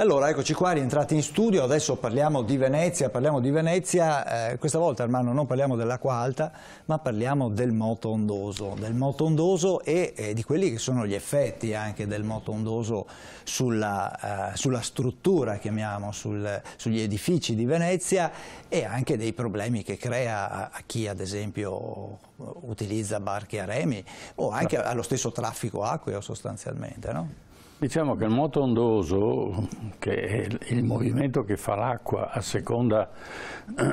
Allora, eccoci qua, rientrati in studio, adesso parliamo di Venezia, parliamo di Venezia, eh, questa volta Armando non parliamo dell'acqua alta, ma parliamo del moto ondoso, del moto ondoso e eh, di quelli che sono gli effetti anche del moto ondoso sulla, eh, sulla struttura, chiamiamo, sul, sugli edifici di Venezia e anche dei problemi che crea a, a chi ad esempio utilizza barche a remi o anche allo stesso traffico acqueo sostanzialmente, no? Diciamo che il moto ondoso, che è il movimento che fa l'acqua a seconda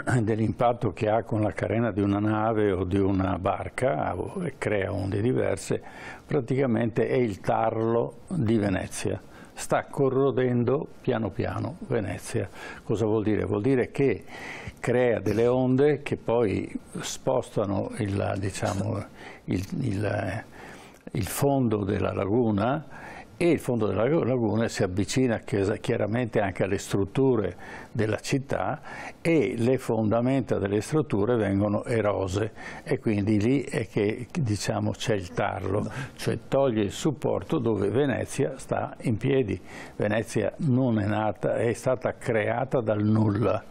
eh, dell'impatto che ha con la carena di una nave o di una barca, crea onde diverse, praticamente è il tarlo di Venezia. Sta corrodendo piano piano Venezia. Cosa vuol dire? Vuol dire che crea delle onde che poi spostano il, diciamo, il, il, il fondo della laguna e il fondo della laguna si avvicina chiaramente anche alle strutture della città e le fondamenta delle strutture vengono erose e quindi lì è che diciamo c'è il tarlo, cioè toglie il supporto dove Venezia sta in piedi. Venezia non è nata, è stata creata dal nulla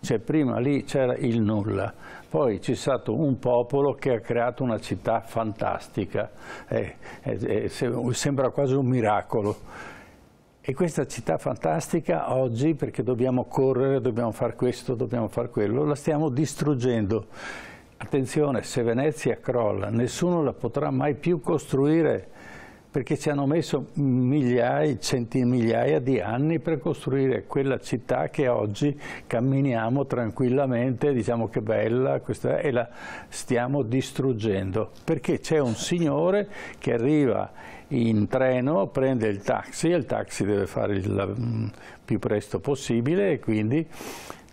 cioè prima lì c'era il nulla, poi c'è stato un popolo che ha creato una città fantastica, eh, eh, eh sembra quasi un miracolo. E questa città fantastica oggi, perché dobbiamo correre, dobbiamo fare questo, dobbiamo fare quello, la stiamo distruggendo. Attenzione, se Venezia crolla, nessuno la potrà mai più costruire perché ci hanno messo migliaia, centinaia di anni per costruire quella città che oggi camminiamo tranquillamente, diciamo che bella, questa, e la stiamo distruggendo, perché c'è un signore che arriva in treno, prende il taxi, il taxi deve fare il mm, più presto possibile e quindi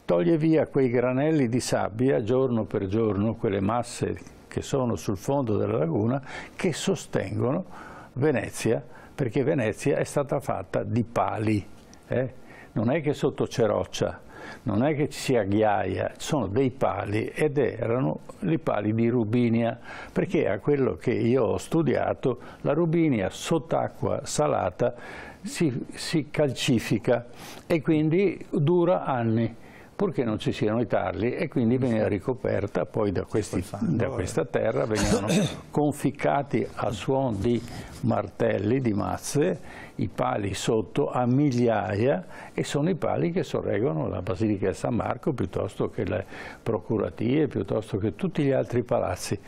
toglie via quei granelli di sabbia giorno per giorno, quelle masse che sono sul fondo della laguna, che sostengono Venezia, perché Venezia è stata fatta di pali, eh? non è che sotto c'è roccia, non è che ci sia ghiaia, sono dei pali ed erano i pali di rubinia, perché a quello che io ho studiato la rubinia sott'acqua salata si, si calcifica e quindi dura anni purché non ci siano i tarli e quindi veniva ricoperta poi da, questi, da questa terra, venivano eh. conficcati a suon di martelli, di mazze, i pali sotto a migliaia e sono i pali che sorreggono la Basilica di San Marco piuttosto che le procuratie, piuttosto che tutti gli altri palazzi.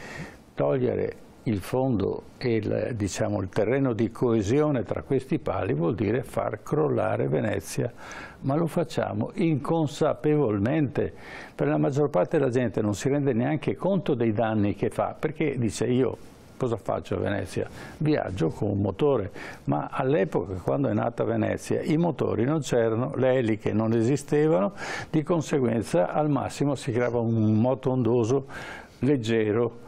Togliere il fondo e il, diciamo, il terreno di coesione tra questi pali vuol dire far crollare Venezia, ma lo facciamo inconsapevolmente, per la maggior parte della gente non si rende neanche conto dei danni che fa, perché dice io cosa faccio a Venezia? Viaggio con un motore, ma all'epoca quando è nata Venezia i motori non c'erano, le eliche non esistevano, di conseguenza al massimo si creava un moto ondoso leggero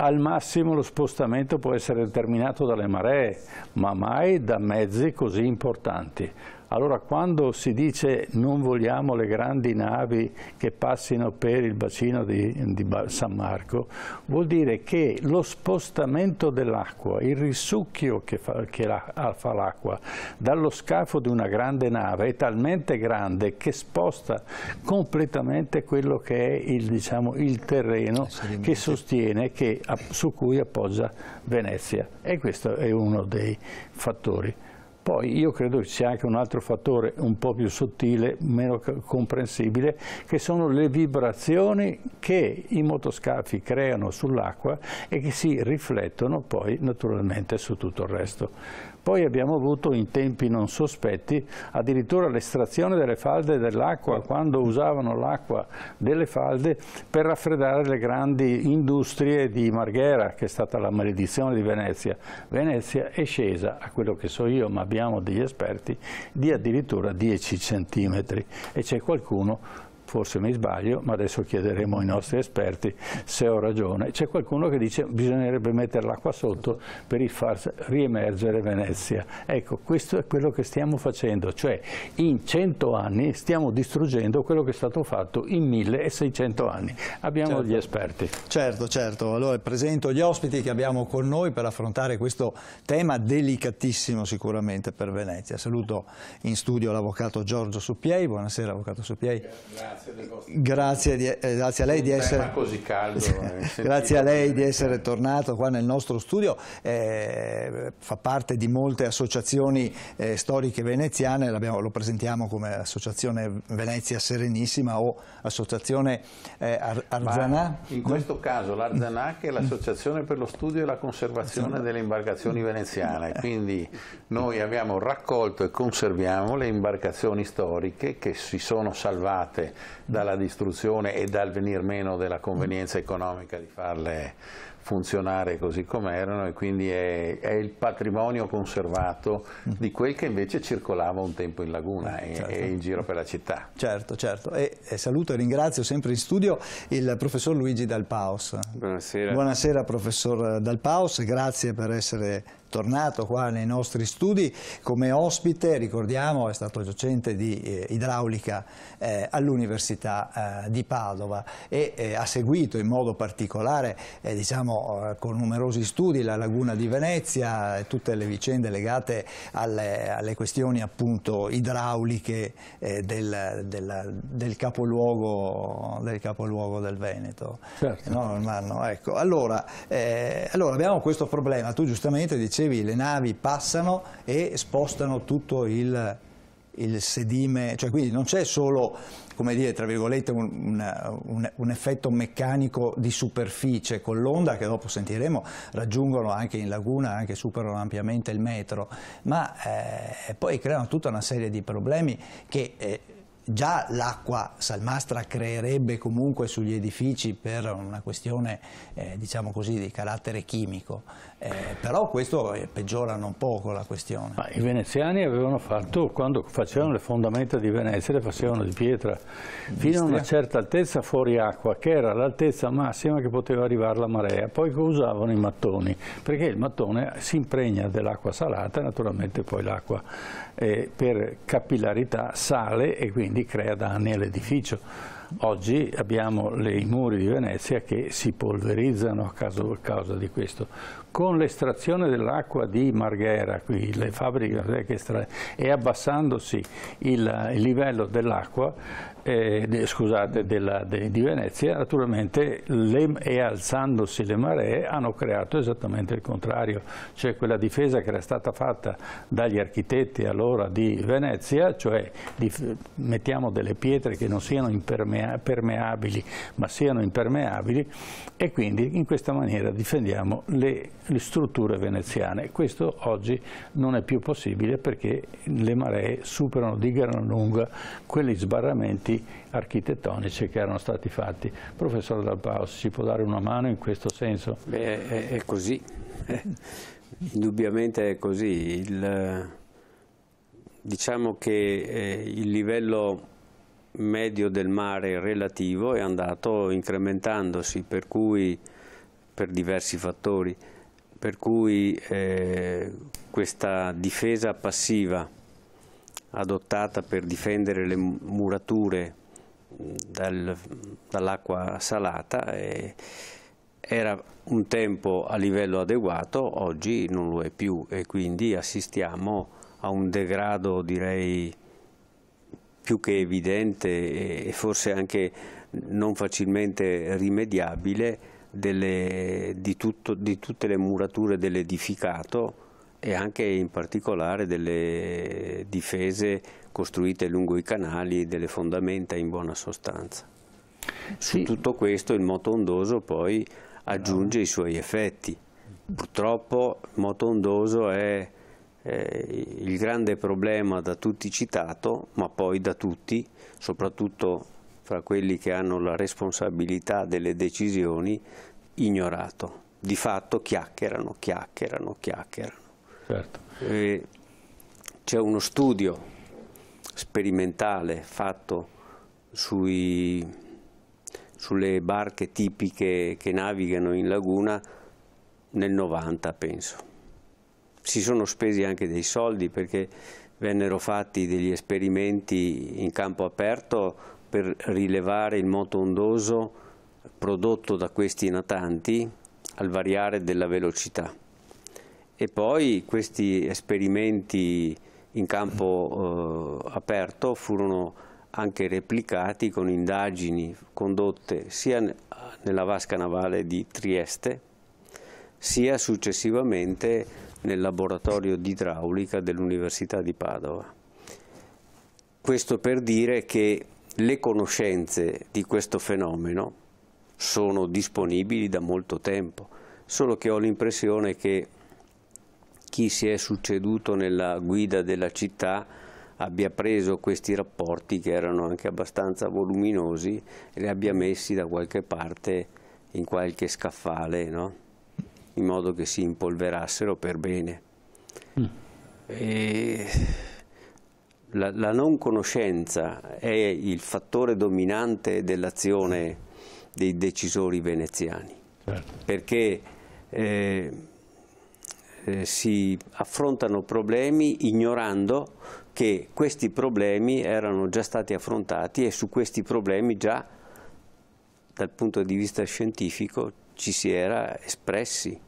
al massimo lo spostamento può essere determinato dalle maree, ma mai da mezzi così importanti. Allora quando si dice non vogliamo le grandi navi che passino per il bacino di, di San Marco, vuol dire che lo spostamento dell'acqua, il risucchio che fa, la, fa l'acqua dallo scafo di una grande nave è talmente grande che sposta completamente quello che è il, diciamo, il terreno che sostiene, che, su cui appoggia Venezia. E questo è uno dei fattori. Poi io credo che sia anche un altro fattore un po' più sottile, meno comprensibile, che sono le vibrazioni che i motoscafi creano sull'acqua e che si riflettono poi naturalmente su tutto il resto. Poi abbiamo avuto in tempi non sospetti addirittura l'estrazione delle falde dell'acqua, quando usavano l'acqua delle falde per raffreddare le grandi industrie di Marghera, che è stata la maledizione di Venezia. Venezia è scesa, a quello che so io, ma abbiamo degli esperti, di addirittura 10 centimetri e c'è qualcuno forse mi sbaglio, ma adesso chiederemo ai nostri esperti se ho ragione, c'è qualcuno che dice che bisognerebbe mettere l'acqua sotto per far riemergere Venezia. Ecco, questo è quello che stiamo facendo, cioè in 100 anni stiamo distruggendo quello che è stato fatto in 1600 anni. Abbiamo certo. gli esperti. Certo, certo. Allora presento gli ospiti che abbiamo con noi per affrontare questo tema delicatissimo sicuramente per Venezia. Saluto in studio l'avvocato Giorgio Suppiei. Buonasera, avvocato Suppiei. Grazie. Grazie, di, eh, grazie, a lei di essere caldo, eh, grazie a lei di essere tornato qua nel nostro studio eh, fa parte di molte associazioni eh, storiche veneziane lo presentiamo come associazione Venezia Serenissima o associazione eh, Ar Arzanà in questo caso l'Arzanà che è l'associazione per lo studio e la conservazione delle imbarcazioni veneziane quindi noi abbiamo raccolto e conserviamo le imbarcazioni storiche che si sono salvate dalla distruzione e dal venir meno della convenienza economica di farle funzionare così come erano e quindi è, è, il patrimonio conservato mm. di quel che invece circolava un tempo in laguna e, certo. e in giro per la città. Certo, certo. E, e, saluto e ringrazio sempre in studio il professor Luigi Dalpaus. Buonasera. Buonasera professor Dalpaus, grazie per essere tornato qua nei nostri studi come ospite, ricordiamo, è stato docente di eh, idraulica eh, all'Università eh, di Padova e eh, ha seguito in modo particolare, eh, diciamo, eh, con numerosi studi la laguna di Venezia e tutte le vicende legate alle, alle questioni appunto idrauliche del, del, del, capoluogo, del, capoluogo, del Veneto. Certo. No, no, ecco. allora, allora abbiamo questo problema, tu giustamente dici dicevi, le navi passano e spostano tutto il, il sedime, cioè quindi non c'è solo come dire, tra virgolette, un, un, un, un effetto meccanico di superficie con l'onda che dopo sentiremo raggiungono anche in laguna, anche superano ampiamente il metro, ma eh, poi creano tutta una serie di problemi che eh, già l'acqua salmastra creerebbe comunque sugli edifici per una questione, eh, diciamo così, di carattere chimico. Eh, però questo eh, peggiora non poco la questione. Ma I veneziani avevano fatto, quando facevano le fondamenta di Venezia, le facevano di pietra, fino a una certa altezza fuori acqua, che era l'altezza massima che poteva arrivare la marea, poi usavano i mattoni, perché il mattone si impregna dell'acqua salata, naturalmente poi l'acqua eh, per capillarità sale e quindi crea danni all'edificio. Oggi abbiamo i muri di Venezia che si polverizzano a causa di questo con l'estrazione dell'acqua di Marghera, qui le fabbriche e abbassandosi il, il livello dell'acqua, eh, de, scusate, della, de, di Venezia, naturalmente le, e alzandosi le maree hanno creato esattamente il contrario, cioè quella difesa che era stata fatta dagli architetti allora di Venezia, cioè di, mettiamo delle pietre che non siano impermeabili ma siano impermeabili e quindi in questa maniera difendiamo le strutture veneziane. Questo oggi non è più possibile perché le maree superano di gran lunga quegli sbarramenti architettonici che erano stati fatti. Professore Dal Paus, ci può dare una mano in questo senso? Beh, è, così, indubbiamente è così. Il, diciamo che eh, il livello medio del mare relativo è andato incrementandosi, per cui per diversi fattori per cui eh, questa difesa passiva adottata per difendere le murature mm, dal, dall'acqua salata eh, era un tempo a livello adeguato, oggi non lo è più e quindi assistiamo a un degrado direi più che evidente e forse anche non facilmente rimediabile delle, di, tutto, di, tutte le murature dell'edificato e anche in particolare delle difese costruite lungo i canali delle fondamenta in buona sostanza. Sì. Su tutto questo il moto ondoso poi aggiunge i suoi effetti. Purtroppo il moto ondoso è eh, il grande problema da tutti citato, ma poi da tutti, soprattutto fra quelli che hanno la responsabilità delle decisioni ignorato. Di fatto chiacchierano, chiacchierano, chiacchierano. Certo. c'è uno studio sperimentale fatto sui, sulle barche tipiche che navigano in laguna nel 90 penso. Si sono spesi anche dei soldi perché vennero fatti degli esperimenti in campo aperto per rilevare il moto ondoso prodotto da questi natanti al variare della velocità. E poi questi esperimenti in campo eh, aperto furono anche replicati con indagini condotte sia nella vasca navale di Trieste, sia successivamente nel laboratorio di idraulica dell'Università di Padova. Questo per dire che le conoscenze di questo fenomeno sono disponibili da molto tempo, solo che ho l'impressione che chi si è succeduto nella guida della città abbia preso questi rapporti che erano anche abbastanza voluminosi e li abbia messi da qualche parte in qualche scaffale, no? in modo che si impolverassero per bene. Mm. E la, la non conoscenza è il fattore dominante dell'azione dei decisori veneziani, certo. perché eh, eh, si affrontano problemi ignorando che questi problemi erano già stati affrontati e su questi problemi già dal punto di vista scientifico ci si era espressi.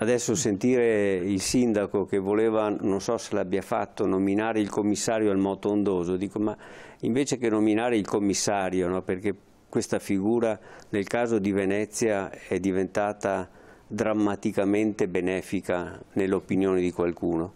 Adesso sentire il sindaco che voleva, non so se l'abbia fatto, nominare il commissario al moto ondoso, dico ma invece che nominare il commissario, no? perché questa figura nel caso di Venezia è diventata drammaticamente benefica nell'opinione di qualcuno,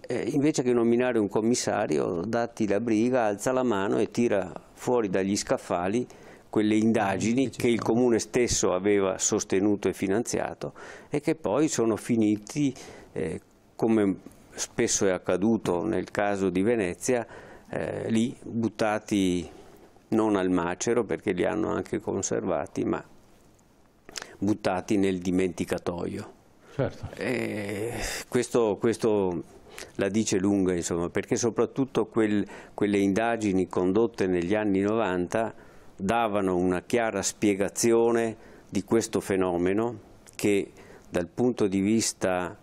eh, invece che nominare un commissario, datti la briga, alza la mano e tira fuori dagli scaffali quelle indagini che il Comune stesso aveva sostenuto e finanziato e che poi sono finiti, eh, come spesso è accaduto nel caso di Venezia, eh, lì buttati non al macero perché li hanno anche conservati, ma buttati nel dimenticatoio. Certo. E questo, questo la dice lunga, insomma, perché soprattutto quel, quelle indagini condotte negli anni 90 davano una chiara spiegazione di questo fenomeno che dal punto di vista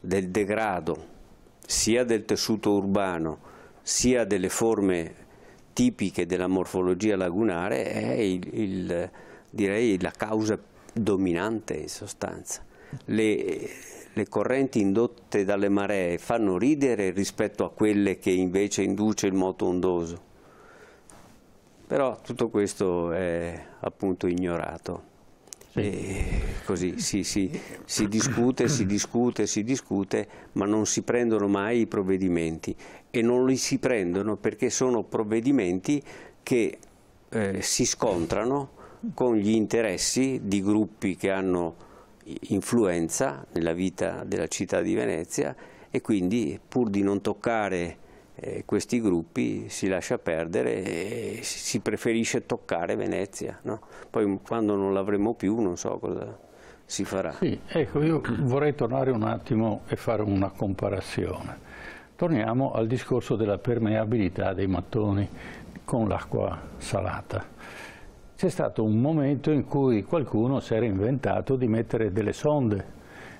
del degrado sia del tessuto urbano sia delle forme tipiche della morfologia lagunare è il, il, direi la causa dominante in sostanza. Le, le correnti indotte dalle maree fanno ridere rispetto a quelle che invece induce il moto ondoso però tutto questo è appunto ignorato. E così si, si, si, discute, si discute, si discute, ma non si prendono mai i provvedimenti e non li si prendono perché sono provvedimenti che eh, si scontrano con gli interessi di gruppi che hanno influenza nella vita della città di Venezia e quindi pur di non toccare eh, questi gruppi si lascia perdere e si preferisce toccare Venezia. No? Poi mm, quando non l'avremo più non so cosa si farà. Sì, ecco, io vorrei tornare un attimo e fare una comparazione. Torniamo al discorso della permeabilità dei mattoni con l'acqua salata c'è stato un momento in cui qualcuno si era inventato di mettere delle sonde,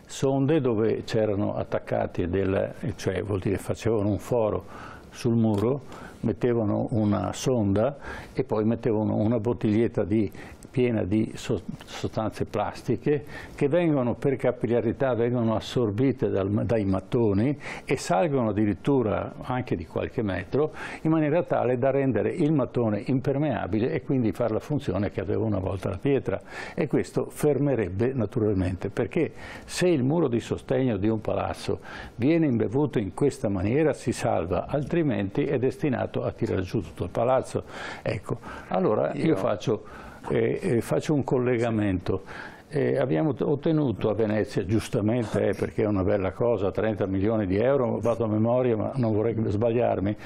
sonde dove c'erano attaccati, del, cioè vuol dire facevano un foro sul muro, mettevano una sonda e poi mettevano una bottiglietta di piena di sostanze plastiche che vengono per capillarità vengono assorbite dal, dai mattoni e salgono addirittura anche di qualche metro in maniera tale da rendere il mattone impermeabile e quindi fare la funzione che aveva una volta la pietra e questo fermerebbe naturalmente perché se il muro di sostegno di un palazzo viene imbevuto in questa maniera si salva altrimenti è destinato a tirare giù tutto il palazzo ecco allora io, io faccio eh, eh, faccio un collegamento. Eh, abbiamo ottenuto a Venezia, giustamente eh, perché è una bella cosa, 30 milioni di euro, vado a memoria ma non vorrei sbagliarmi,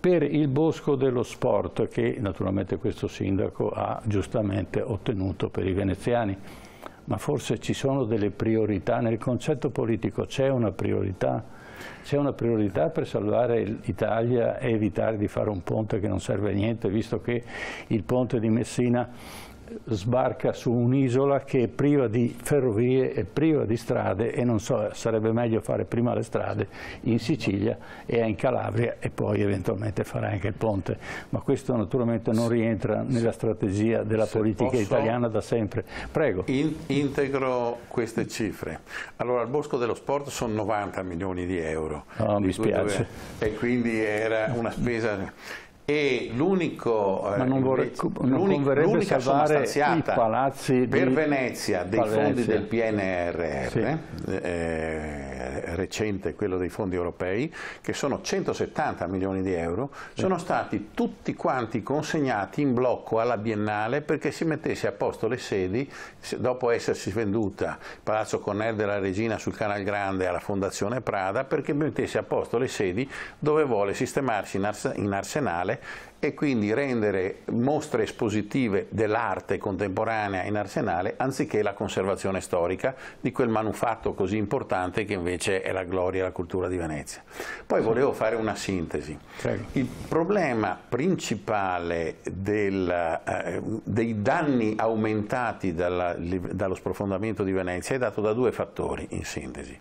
per il bosco dello sport che naturalmente questo sindaco ha giustamente ottenuto per i veneziani. Ma forse ci sono delle priorità, nel concetto politico c'è una priorità? c'è una priorità per salvare l'Italia e evitare di fare un ponte che non serve a niente, visto che il ponte di Messina sbarca su un'isola che è priva di ferrovie e priva di strade e non so, sarebbe meglio fare prima le strade in Sicilia e in Calabria e poi eventualmente fare anche il ponte, ma questo naturalmente non rientra nella strategia della Se politica posso, italiana da sempre. Prego. In, integro queste cifre. Allora, al Bosco dello Sport sono 90 milioni di euro. No, di mi spiace. Dove, e quindi era una spesa e l'unico eh, non, i palazzi per Venezia dei Palezia. fondi del PNRR sì. Eh, eh, recente quello dei fondi europei che sono 170 milioni di euro sì. sono stati tutti quanti consegnati in blocco alla Biennale perché si mettesse a posto le sedi dopo essersi venduta Palazzo Conner della Regina sul Canal Grande alla Fondazione Prada perché mettesse a posto le sedi dove vuole sistemarsi in, ars in arsenale mondiale e quindi rendere mostre espositive dell'arte contemporanea in Arsenale anziché la conservazione storica di quel manufatto così importante che invece è la gloria e la cultura di Venezia. Poi volevo fare una sintesi. Prego. Il problema principale del, eh, dei danni aumentati dalla, dallo sprofondamento di Venezia è dato da due fattori in sintesi.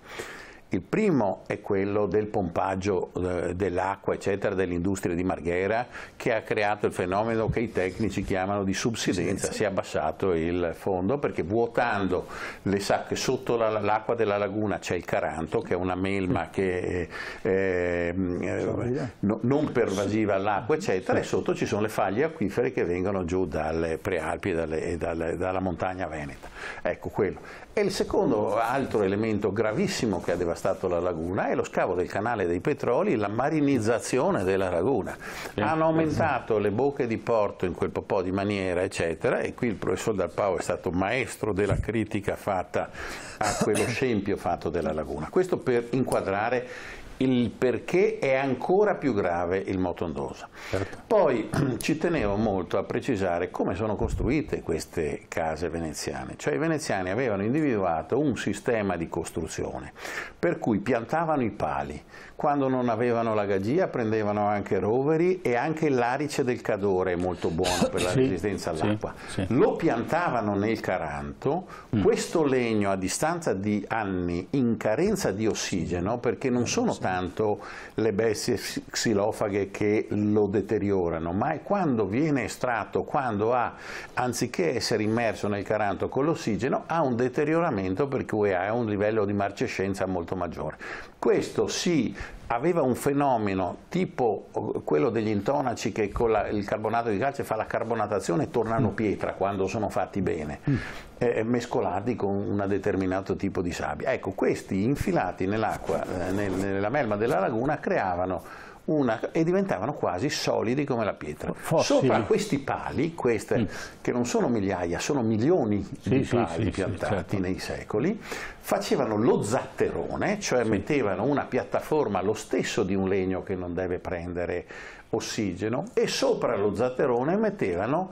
Il primo è quello del pompaggio eh, dell'acqua, eccetera, dell'industria di Marghera, che ha creato il fenomeno che i tecnici chiamano di subsidenza. Si è abbassato il fondo perché vuotando le sacche sotto l'acqua della laguna c'è il caranto, che è una melma mm. che eh, ehm, eh, non pervasiva all'acqua, eccetera, e sotto ci sono le faglie acquifere che vengono giù dalle prealpi e, dalle, dalle, dalla montagna veneta. Ecco quello. E il secondo altro elemento gravissimo che ha devastato la laguna è lo scavo del canale dei petroli, la marinizzazione della laguna. Hanno aumentato le bocche di porto in quel po' di maniera, eccetera, e qui il professor Dal Pao è stato maestro della critica fatta a quello scempio fatto della laguna. Questo per inquadrare il perché è ancora più grave il motondoso. Certo. Poi ci tenevo molto a precisare come sono costruite queste case veneziane, cioè i veneziani avevano individuato un sistema di costruzione per cui piantavano i pali, quando non avevano la gagia prendevano anche roveri e anche l'arice del cadore è molto buono per la sì, resistenza all'acqua. Sì, sì. Lo piantavano nel caranto, mm. questo legno a distanza di anni in carenza di ossigeno, perché non eh, sono tanto le bestie xilofaghe che lo deteriorano, ma è quando viene estratto, quando ha, anziché essere immerso nel caranto con l'ossigeno, ha un deterioramento per cui ha un livello di marcescenza molto maggiore. Questo si aveva un fenomeno tipo eh, quello degli intonaci che con la, il carbonato di calcio fa la carbonatazione e tornano mm. pietra quando sono fatti bene, mm. eh, mescolati con un determinato tipo di sabbia. Ecco, questi infilati nell'acqua, eh, nel, nella melma della laguna, creavano una, e diventavano quasi solidi come la pietra. Fossili. Sopra questi pali, queste, mm. che non sono migliaia, sono milioni sì, di pali sì, piantati sì, certo. nei secoli, facevano lo zatterone, cioè mettevano una piattaforma lo stesso di un legno che non deve prendere ossigeno e sopra lo zatterone mettevano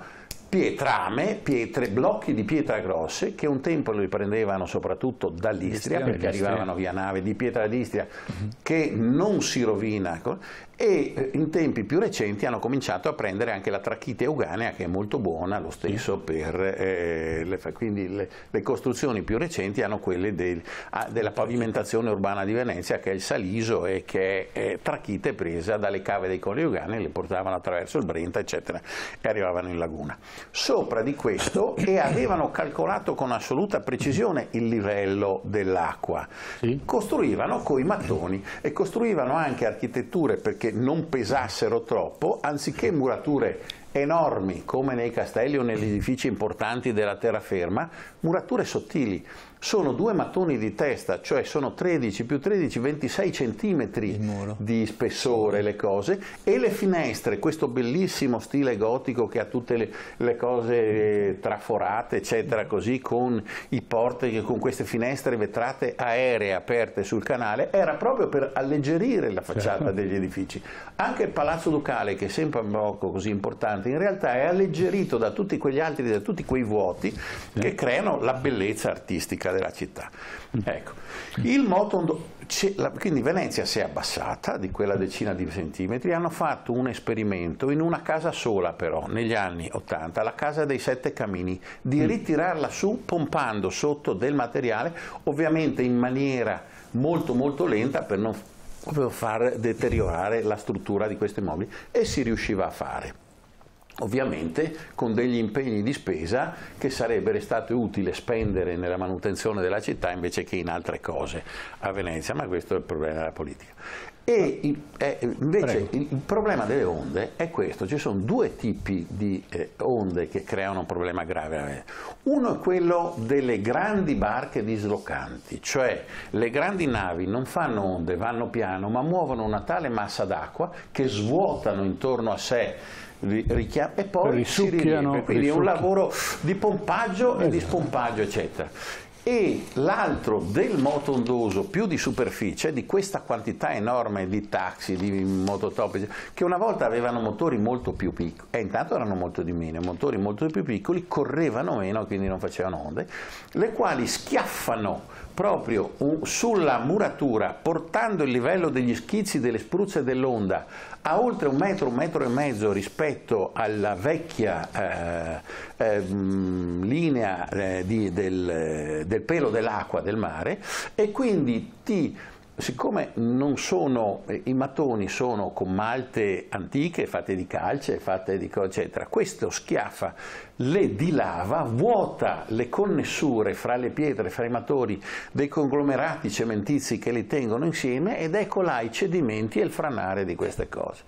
pietrame, pietre, blocchi di pietra grosse che un tempo li prendevano soprattutto dall'Istria perché arrivavano via nave di pietra d'Istria mhm. che non si rovina ecco e eh, in tempi più recenti hanno cominciato a prendere anche la trachite euganea che è molto buona lo stesso per eh, le, quindi le, le, costruzioni più recenti hanno quelle del, ah, della pavimentazione urbana di Venezia che è il saliso e che è, è eh, trachite presa dalle cave dei colli euganei le portavano attraverso il Brenta eccetera e arrivavano in laguna sopra di questo e avevano calcolato con assoluta precisione il livello dell'acqua sì. costruivano i mattoni e costruivano anche architetture perché non pesassero troppo, anziché murature enormi come nei castelli o negli edifici importanti della terraferma, murature sottili, sono due mattoni di testa, cioè sono 13 più 13, 26 centimetri di spessore le cose e le finestre, questo bellissimo stile gotico che ha tutte le, le cose traforate, eccetera, così con i portici, con queste finestre vetrate aeree aperte sul canale, era proprio per alleggerire la facciata certo. degli edifici. Anche il Palazzo Ducale, che è sempre un blocco così importante, in realtà è alleggerito da tutti quegli altri, da tutti quei vuoti che creano la bellezza artistica della città. Ecco. Motondo, la, quindi Venezia si è abbassata di quella decina di centimetri, hanno fatto un esperimento in una casa sola però, negli anni 80, la casa dei sette camini, di mm. ritirarla su pompando sotto del materiale, ovviamente in maniera molto molto lenta per non far deteriorare la struttura di questi mobili e si riusciva a fare ovviamente con degli impegni di spesa che sarebbe stato utile spendere nella manutenzione della città invece che in altre cose a Venezia, ma questo è il problema della politica. E invece Prego. il problema delle onde è questo, ci sono due tipi di eh, onde che creano un problema grave. Uno è quello delle grandi barche dislocanti, cioè le grandi navi non fanno onde, vanno piano, ma muovono una tale massa d'acqua che svuotano intorno a sé richiama e poi si rileva. Quindi è un lavoro di pompaggio e di esatto. spompaggio, eccetera. E l'altro del moto ondoso più di superficie, di questa quantità enorme di taxi, di mototop, che una volta avevano motori molto più piccoli, e intanto erano molto di meno, motori molto più piccoli, correvano meno, quindi non facevano onde, le quali schiaffano proprio sulla muratura, portando il livello degli schizzi, delle spruzze dell'onda a oltre un metro, un metro e mezzo rispetto alla vecchia eh, eh, linea eh, di, del, eh, del pelo dell'acqua del mare e quindi ti siccome sono, eh, i mattoni sono con malte antiche, fatte di calce, fatte di eccetera, questo schiaffa le dilava, vuota le connessure fra le pietre, fra i mattoni dei conglomerati cementizi che li tengono insieme ed ecco là i cedimenti e il franare di queste cose.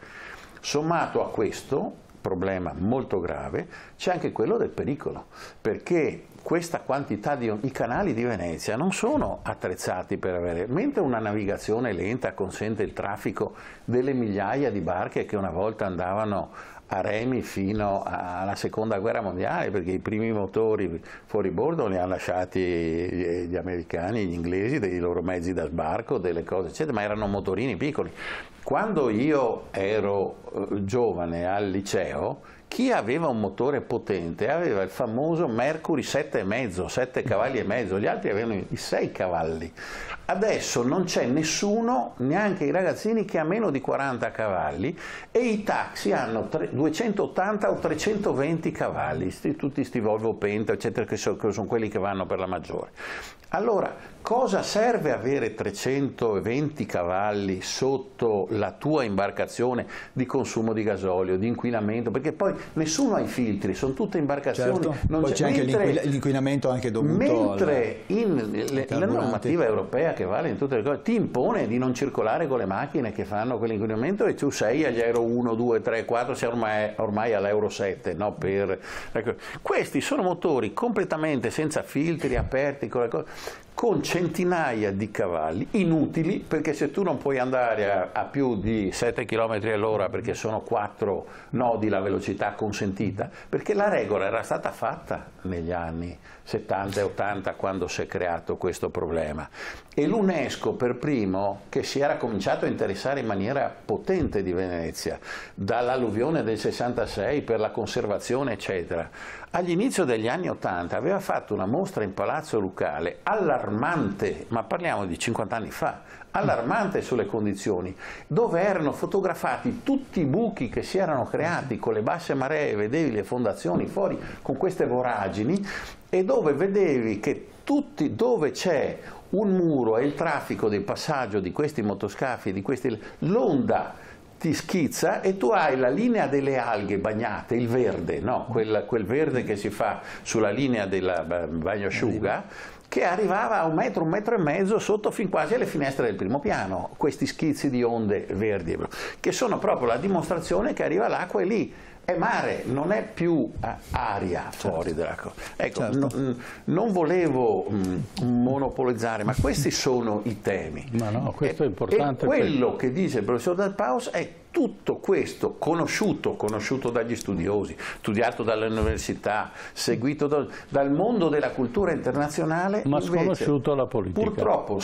Sommato a questo, problema molto grave, c'è anche quello del pericolo, perché questa quantità di... i canali di Venezia non sono attrezzati per avere, mentre una navigazione lenta consente il traffico delle migliaia di barche che una volta andavano a remi fino alla seconda guerra mondiale perché i primi motori fuori bordo li hanno lasciati gli americani, gli inglesi, dei loro mezzi da sbarco, delle cose eccetera, ma erano motorini piccoli. Quando io ero eh, giovane al liceo chi aveva un motore potente aveva il famoso Mercury 7,5, 7 cavalli e mezzo, gli altri avevano i 6 cavalli. Adesso non c'è nessuno, neanche i ragazzini, che ha meno di 40 cavalli e i taxi hanno 280 o 320 cavalli, tutti questi Volvo Penta, eccetera, che sono quelli che vanno per la maggiore. Allora, Cosa serve avere 320 cavalli sotto la tua imbarcazione di consumo di gasolio, di inquinamento? Perché poi nessuno ha i filtri, sono tutte imbarcazioni. Certo. Non poi c'è anche l'inquinamento anche dovuto Mentre alla, in, le, la normativa europea che vale in tutte le cose ti impone di non circolare con le macchine che fanno quell'inquinamento e tu sei agli Euro 1, 2, 3, 4, sei ormai, ormai all'Euro 7. No? Per, ecco. Questi sono motori completamente senza filtri, aperti, con le cose con centinaia di cavalli inutili perché se tu non puoi andare a, a più di 7 km all'ora perché sono 4 nodi la velocità consentita, perché la regola era stata fatta negli anni 70 e 80 quando si è creato questo problema e l'UNESCO per primo che si era cominciato a interessare in maniera potente di Venezia dall'alluvione del 66 per la conservazione eccetera all'inizio degli anni 80 aveva fatto una mostra in Palazzo Lucale allarmante ma parliamo di 50 anni fa allarmante sulle condizioni dove erano fotografati tutti i buchi che si erano creati con le basse maree vedevi le fondazioni fuori con queste voragini e dove vedevi che tutti, dove c'è un muro e il traffico del passaggio di questi motoscafi, di questi, l'onda ti schizza e tu hai la linea delle alghe bagnate, il verde, no? quel, quel, verde che si fa sulla linea del eh, bagnasciuga, che arrivava a un metro, un metro e mezzo sotto fin quasi alle finestre del primo piano, questi schizzi di onde verdi, che sono proprio la dimostrazione che arriva l'acqua e lì è mare, non è più eh, aria certo. fuori dalla costa. Ecco, certo. non, mm, non volevo mm, monopolizzare, ma questi sono i temi. Ma no, questo e, è importante. E quello che dice il professor Dal Paus è tutto questo conosciuto, conosciuto dagli studiosi, studiato dalle università, seguito dal mondo della cultura internazionale, ma invece, sconosciuto alla politica. Purtroppo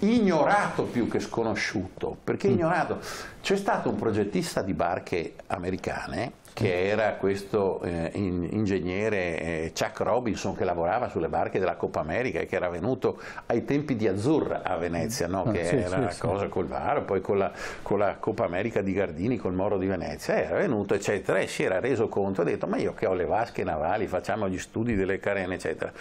ignorato più che sconosciuto, perché mm. ignorato. C'è stato un progettista di barche americane che era questo eh, in, ingegnere eh, Chuck Robinson che lavorava sulle barche della Coppa America e che era venuto ai tempi di Azzurra a Venezia, no? Ah, che sì, era sì, la sì. cosa col Varo, poi con la, con la, Coppa America di Gardini, col Moro di Venezia, era venuto eccetera e si era reso conto, ha detto ma io che ho le vasche navali, facciamo gli studi delle carene eccetera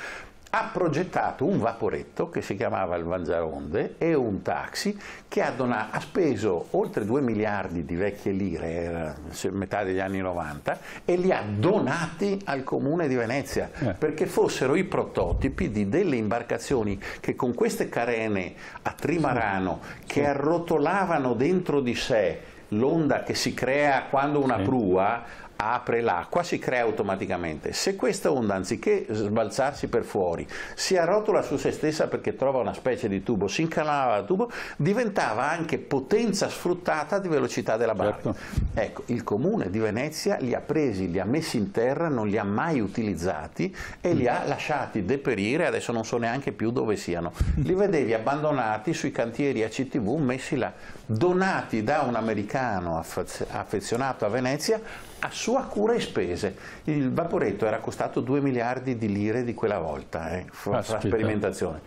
ha progettato un vaporetto che si chiamava il Vanzaronde e un taxi che ha, donato, ha speso oltre 2 miliardi di vecchie lire, era metà degli anni 90, e li ha donati al comune di Venezia eh. perché fossero i prototipi di delle imbarcazioni che con queste carene a trimarano che arrotolavano dentro di sé l'onda che si crea quando una prua apre l'acqua, si crea automaticamente. Se questa onda, anziché sbalzarsi per fuori, si arrotola su se stessa perché trova una specie di tubo, si incanalava il tubo, diventava anche potenza sfruttata di velocità della barca. Certo. Ecco, il comune di Venezia li ha presi, li ha messi in terra, non li ha mai utilizzati e li ha lasciati deperire, adesso non so neanche più dove siano. Li vedevi abbandonati sui cantieri ACTV, messi là, donati da un americano affezionato a Venezia a sua cura e spese. Il vaporetto era costato 2 miliardi di lire di quella volta, eh, la sperimentazione.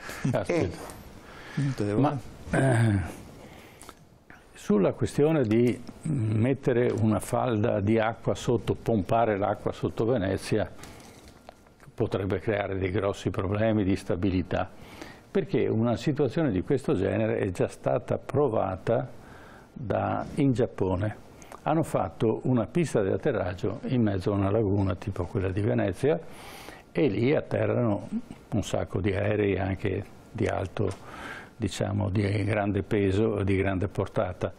E... Ma, eh, sulla questione di mettere una falda di acqua sotto, pompare l'acqua sotto Venezia, potrebbe creare dei grossi problemi di stabilità, perché una situazione di questo genere è già stata provata da, in Giappone hanno fatto una pista di atterraggio in mezzo a una laguna tipo quella di Venezia e lì atterrano un sacco di aerei anche di alto, diciamo, di grande peso, e di grande portata.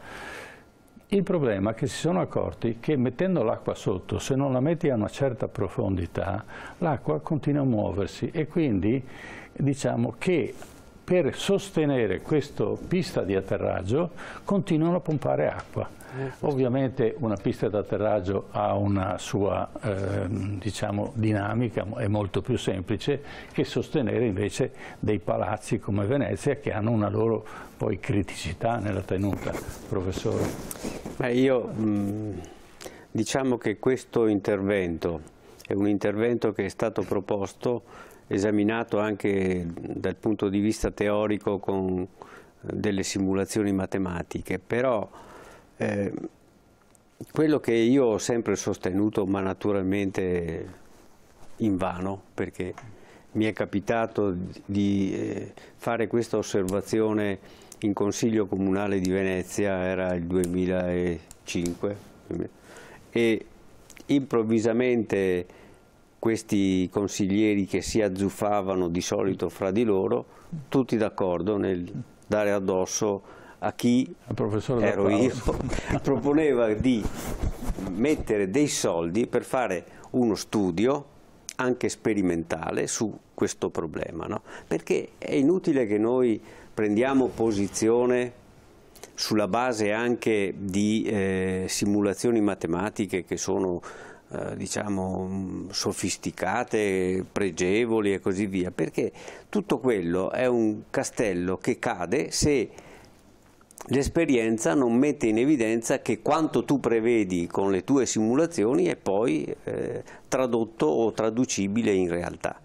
Il problema è che si sono accorti che mettendo l'acqua sotto, se non la metti a una certa profondità, l'acqua continua a muoversi e quindi diciamo che per sostenere questa pista di atterraggio continuano a pompare acqua. Eh, Ovviamente una pista di atterraggio ha una sua eh, diciamo, dinamica, è molto più semplice che sostenere invece dei palazzi come Venezia che hanno una loro poi criticità nella tenuta. Professore. Beh, io mh, diciamo che questo intervento è un intervento che è stato proposto esaminato anche dal punto di vista teorico con eh, delle simulazioni matematiche, però eh, quello che io ho sempre sostenuto, ma naturalmente in vano, perché mi è capitato di eh, fare questa osservazione in Consiglio Comunale di Venezia, era il 2005, e improvvisamente questi consiglieri che si azzuffavano di solito fra di loro, tutti d'accordo nel dare addosso a chi, ero io, proponeva di mettere dei soldi per fare uno studio anche sperimentale su questo problema, no? perché è inutile che noi prendiamo posizione sulla base anche di eh, simulazioni matematiche che sono eh, diciamo mm, sofisticate, pregevoli e così via, perché tutto quello è un castello che cade se l'esperienza non mette in evidenza che quanto tu prevedi con le tue simulazioni è poi eh, tradotto o traducibile in realtà.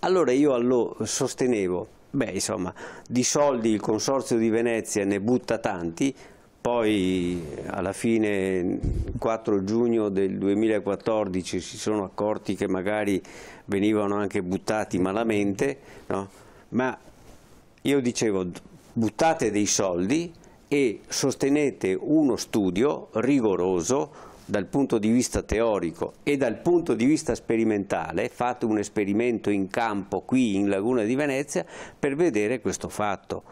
Allora io allo sostenevo, beh insomma, di soldi il Consorzio di Venezia ne butta tanti, poi alla fine, 4 giugno del 2014, si sono accorti che magari venivano anche buttati malamente, no? ma io dicevo buttate dei soldi e sostenete uno studio rigoroso dal punto di vista teorico e dal punto di vista sperimentale, fate un esperimento in campo qui in Laguna di Venezia per vedere questo fatto.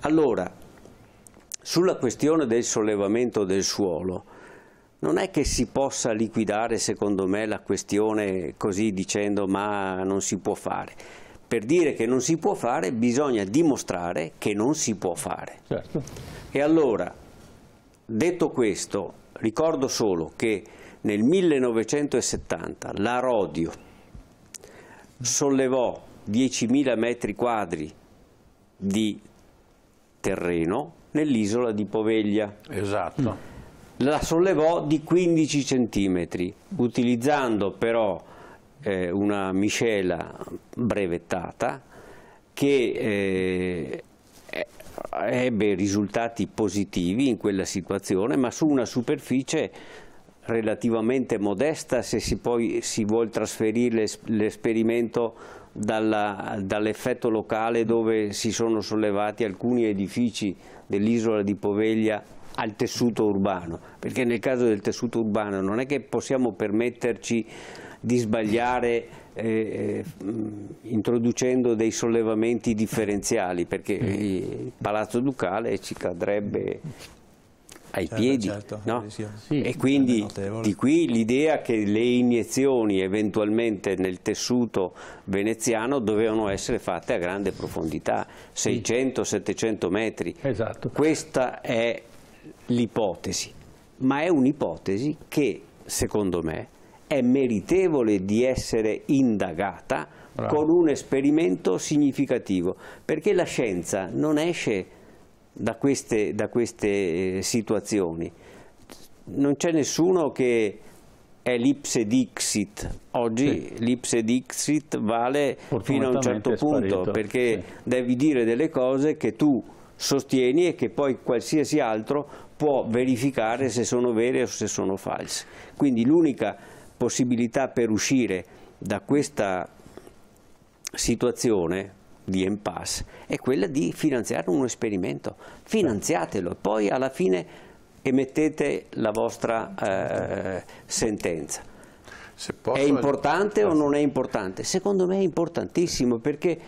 Allora, sulla questione del sollevamento del suolo, non è che si possa liquidare secondo me la questione così dicendo ma non si può fare. Per dire che non si può fare bisogna dimostrare che non si può fare. Certo. E allora, detto questo, ricordo solo che nel 1970 la Rodio sollevò 10.000 metri quadri di terreno nell'isola di Poveglia. Esatto. Mm. La sollevò di 15 centimetri, utilizzando però eh, una miscela brevettata che eh, eh, ebbe risultati positivi in quella situazione, ma su una superficie relativamente modesta se si poi si vuole trasferire l'esperimento dall'effetto dall locale dove si sono sollevati alcuni edifici dell'isola di Poveglia al tessuto urbano, perché nel caso del tessuto urbano non è che possiamo permetterci di sbagliare eh, eh introducendo dei sollevamenti differenziali, perché mm. il Palazzo Ducale ci cadrebbe ai certo, piedi. Certo, no? sì, e quindi di qui l'idea che le iniezioni eventualmente nel tessuto veneziano dovevano essere fatte a grande profondità, 600-700 metri. Esatto. Questa è l'ipotesi, ma è un'ipotesi che secondo me è meritevole di essere indagata Bravo. con un esperimento significativo, perché la scienza non esce da queste, da queste eh, situazioni. Non c'è nessuno che è l'ipse dixit, oggi sì. l'ipse dixit vale fino a un certo punto perché sì. devi dire delle cose che tu sostieni e che poi qualsiasi altro può verificare se sono vere o se sono false. Quindi l'unica possibilità per uscire da questa situazione di impasse è quella di finanziare un esperimento. Finanziatelo, poi alla fine emettete la vostra eh, sentenza. Posso... È importante o non è importante? Secondo me è importantissimo perché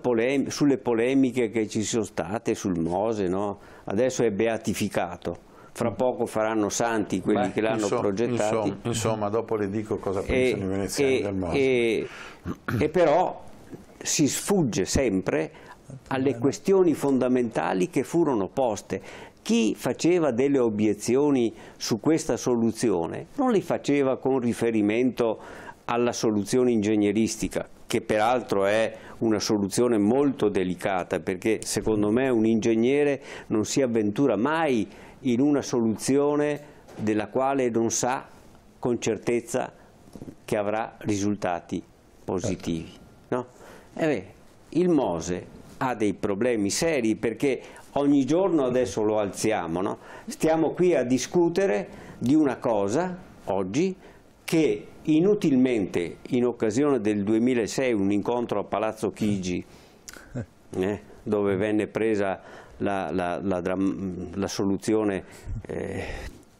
polem sulle polemiche che ci sono state sul Mose, no? adesso è beatificato fra mm. poco faranno santi quelli Beh, che l'hanno progettato. Insomma, insomma, dopo le dico cosa pensano i veneziani e, del Mose. E, e però si sfugge sempre alle questioni fondamentali che furono poste. Chi faceva delle obiezioni su questa soluzione non le faceva con riferimento alla soluzione ingegneristica, che peraltro è una soluzione molto delicata, perché secondo me un ingegnere non si avventura mai in una soluzione della quale non sa con certezza che avrà risultati positivi. Certo. Eh, il Mose ha dei problemi seri perché ogni giorno adesso lo alziamo, no? stiamo qui a discutere di una cosa oggi che inutilmente in occasione del 2006 un incontro a Palazzo Chigi eh, dove venne presa la, la, la, la soluzione eh,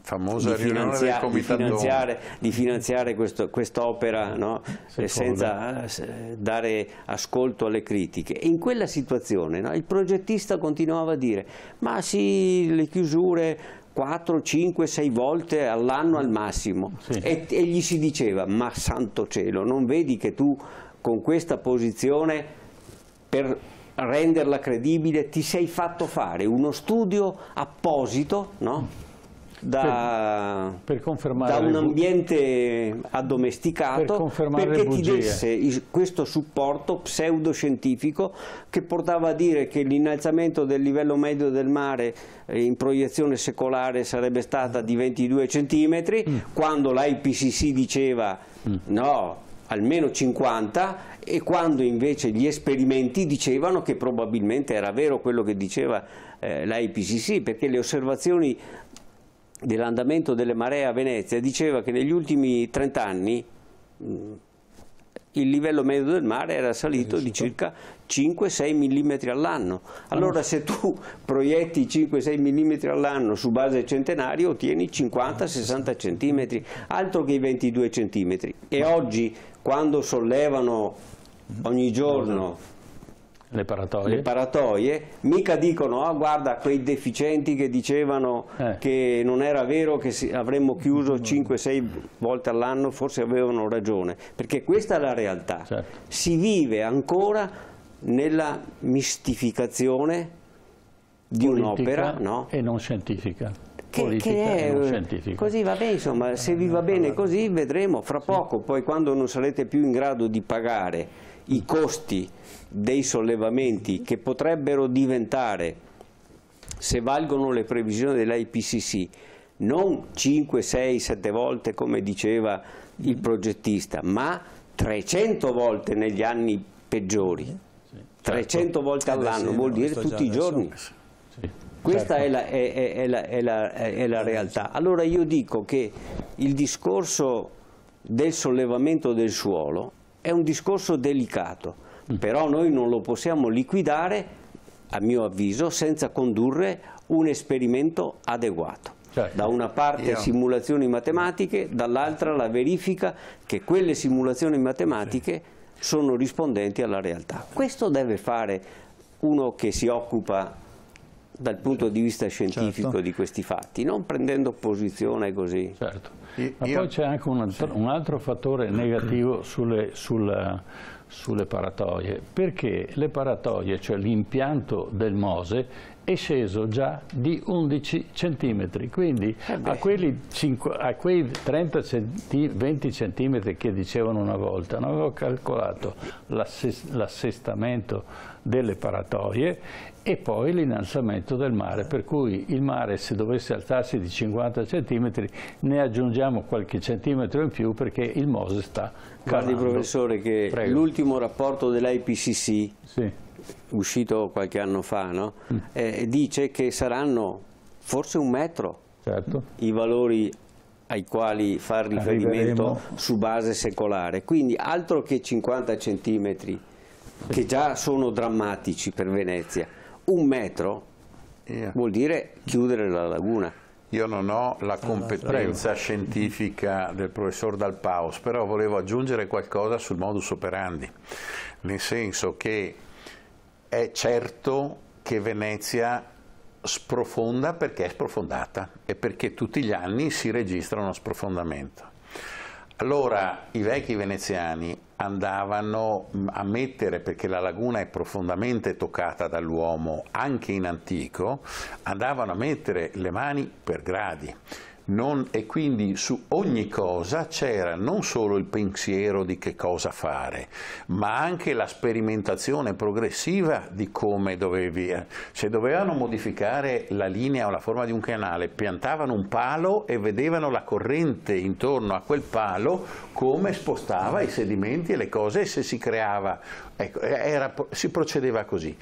famosa di riunione del di finanziare, di finanziare quest'opera no? Eh, senza eh, dare ascolto alle critiche. In quella situazione no? il progettista continuava a dire ma sì le chiusure 4, 5, 6 volte all'anno al massimo sì. e, e gli si diceva ma santo cielo non vedi che tu con questa posizione per renderla credibile ti sei fatto fare uno studio apposito no? da, per, per da un ambiente addomesticato per perché ti desse questo supporto pseudoscientifico che portava a dire che l'innalzamento del livello medio del mare eh, in proiezione secolare sarebbe stata di 22 centimetri mm. quando l'IPCC diceva mm. no, almeno 50 e quando invece gli esperimenti dicevano che probabilmente era vero quello che diceva eh, l'IPCC perché le osservazioni dell'andamento delle maree a Venezia diceva che negli ultimi 30 anni mm, il livello medio del mare era salito di circa 5-6 mm all'anno. Allora se tu proietti 5-6 mm all'anno su base centenario ottieni 50-60 cm, altro che i 22 cm. E oggi quando sollevano ogni giorno le paratoie, le paratoie mica dicono ah oh, guarda quei deficienti che dicevano eh. che non era vero che avremmo chiuso 5-6 volte all'anno forse avevano ragione perché questa è la realtà certo. si vive ancora nella mistificazione di un'opera no? e non scientifica che, che è, così va bene, insomma, se vi va bene così vedremo fra poco, poi quando non sarete più in grado di pagare i costi dei sollevamenti che potrebbero diventare, se valgono le previsioni dell'IPCC, non 5, 6, 7 volte come diceva il progettista, ma 300 volte negli anni peggiori, 300 certo. volte all'anno vuol dire tutti i giorni. Questa certo. è la, è, è, la, la, è, la, realtà. Allora io dico che il discorso del sollevamento del suolo è un discorso delicato Mm. però noi non lo possiamo liquidare, a mio avviso, senza condurre un esperimento adeguato. Cioè, da una parte io... simulazioni matematiche, dall'altra la verifica che quelle simulazioni matematiche sono rispondenti alla realtà. Questo deve fare uno che si occupa dal punto di vista scientifico certo. di questi fatti, non prendendo posizione così. Certo. Ma poi c'è anche un altro, un altro, fattore negativo sulle, sulla sulle paratoie, perché le paratoie, cioè l'impianto del Mose, è sceso già di 11 centimetri, quindi eh a, a, quei 30 centi 20 centimetri che dicevano una volta, non avevo calcolato l'assestamento delle paratoie e poi l'innalzamento del mare, per cui il mare se dovesse alzarsi di 50 cm ne aggiungiamo qualche centimetro in più perché il Mose sta calando. Guardi professore che l'ultimo rapporto dell'IPCC sì. uscito qualche anno fa no? Mm. eh, dice che saranno forse un metro certo. i valori ai quali far riferimento Arriveremo. su base secolare, quindi altro che 50 centimetri che già sono drammatici per Venezia, un metro yeah. vuol dire chiudere la laguna. Io non ho la competenza Prego. scientifica del professor Dal Paus, però volevo aggiungere qualcosa sul modus operandi, nel senso che è certo che Venezia sprofonda perché è sprofondata e perché tutti gli anni si registra uno sprofondamento. Allora i vecchi veneziani andavano a mettere, perché la laguna è profondamente toccata dall'uomo anche in antico, andavano a mettere le mani per gradi non, e quindi su ogni cosa c'era non solo il pensiero di che cosa fare, ma anche la sperimentazione progressiva di come dovevi. Eh. Se dovevano modificare la linea o la forma di un canale, piantavano un palo e vedevano la corrente intorno a quel palo come spostava i sedimenti e le cose e se si creava. Ecco, era, si procedeva così.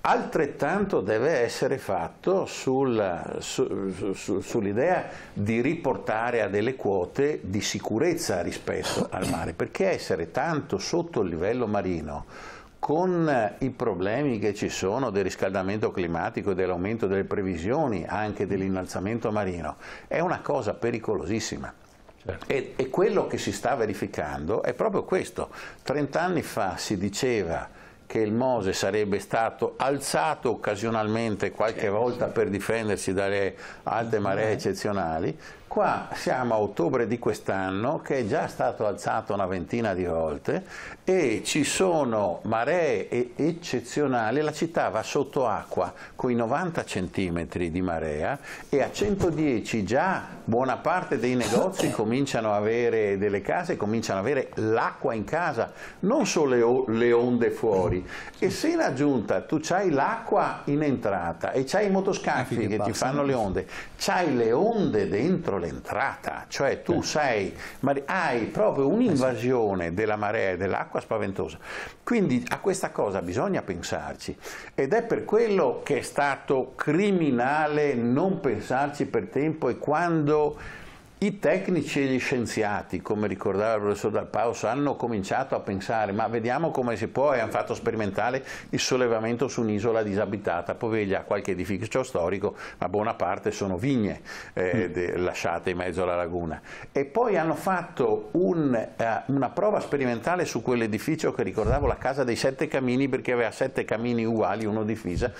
Altrettanto deve essere fatto sull'idea su, su, sull di riportare a delle quote di sicurezza rispetto al mare, perché essere tanto sotto il livello marino con i problemi che ci sono del riscaldamento climatico e dell'aumento delle previsioni anche dell'innalzamento marino è una cosa pericolosissima. Certo. E, e quello che si sta verificando è proprio questo. Trent'anni fa si diceva che il Mose sarebbe stato alzato occasionalmente qualche certo, volta per difendersi dalle alte maree mm-hmm. eccezionali, Qua siamo a ottobre di quest'anno che è già stato alzato una ventina di volte e ci sono maree eccezionali, la città va sotto acqua con i 90 cm di marea e a 110 già buona parte dei negozi cominciano a avere delle case, cominciano ad avere l'acqua in casa, non solo le, onde fuori. E se in aggiunta tu hai l'acqua in entrata e hai i motoscafi che, che ti fanno le onde, hai le onde dentro l'entrata, cioè tu sei, hai proprio eh un'invasione della marea e dell'acqua spaventosa. Quindi a questa cosa bisogna pensarci ed è per quello che è stato criminale non pensarci per tempo e quando i tecnici e gli scienziati, come ricordava il professor Dal Paus, hanno cominciato a pensare, ma vediamo come si può, e hanno fatto sperimentale il sollevamento su un'isola disabitata. Poveglia ha qualche edificio storico, ma buona parte sono vigne eh, mm. de, lasciate in mezzo alla laguna. E poi hanno fatto un, eh, una prova sperimentale su quell'edificio che ricordavo la casa dei sette camini, perché aveva sette camini uguali, uno di, fisa,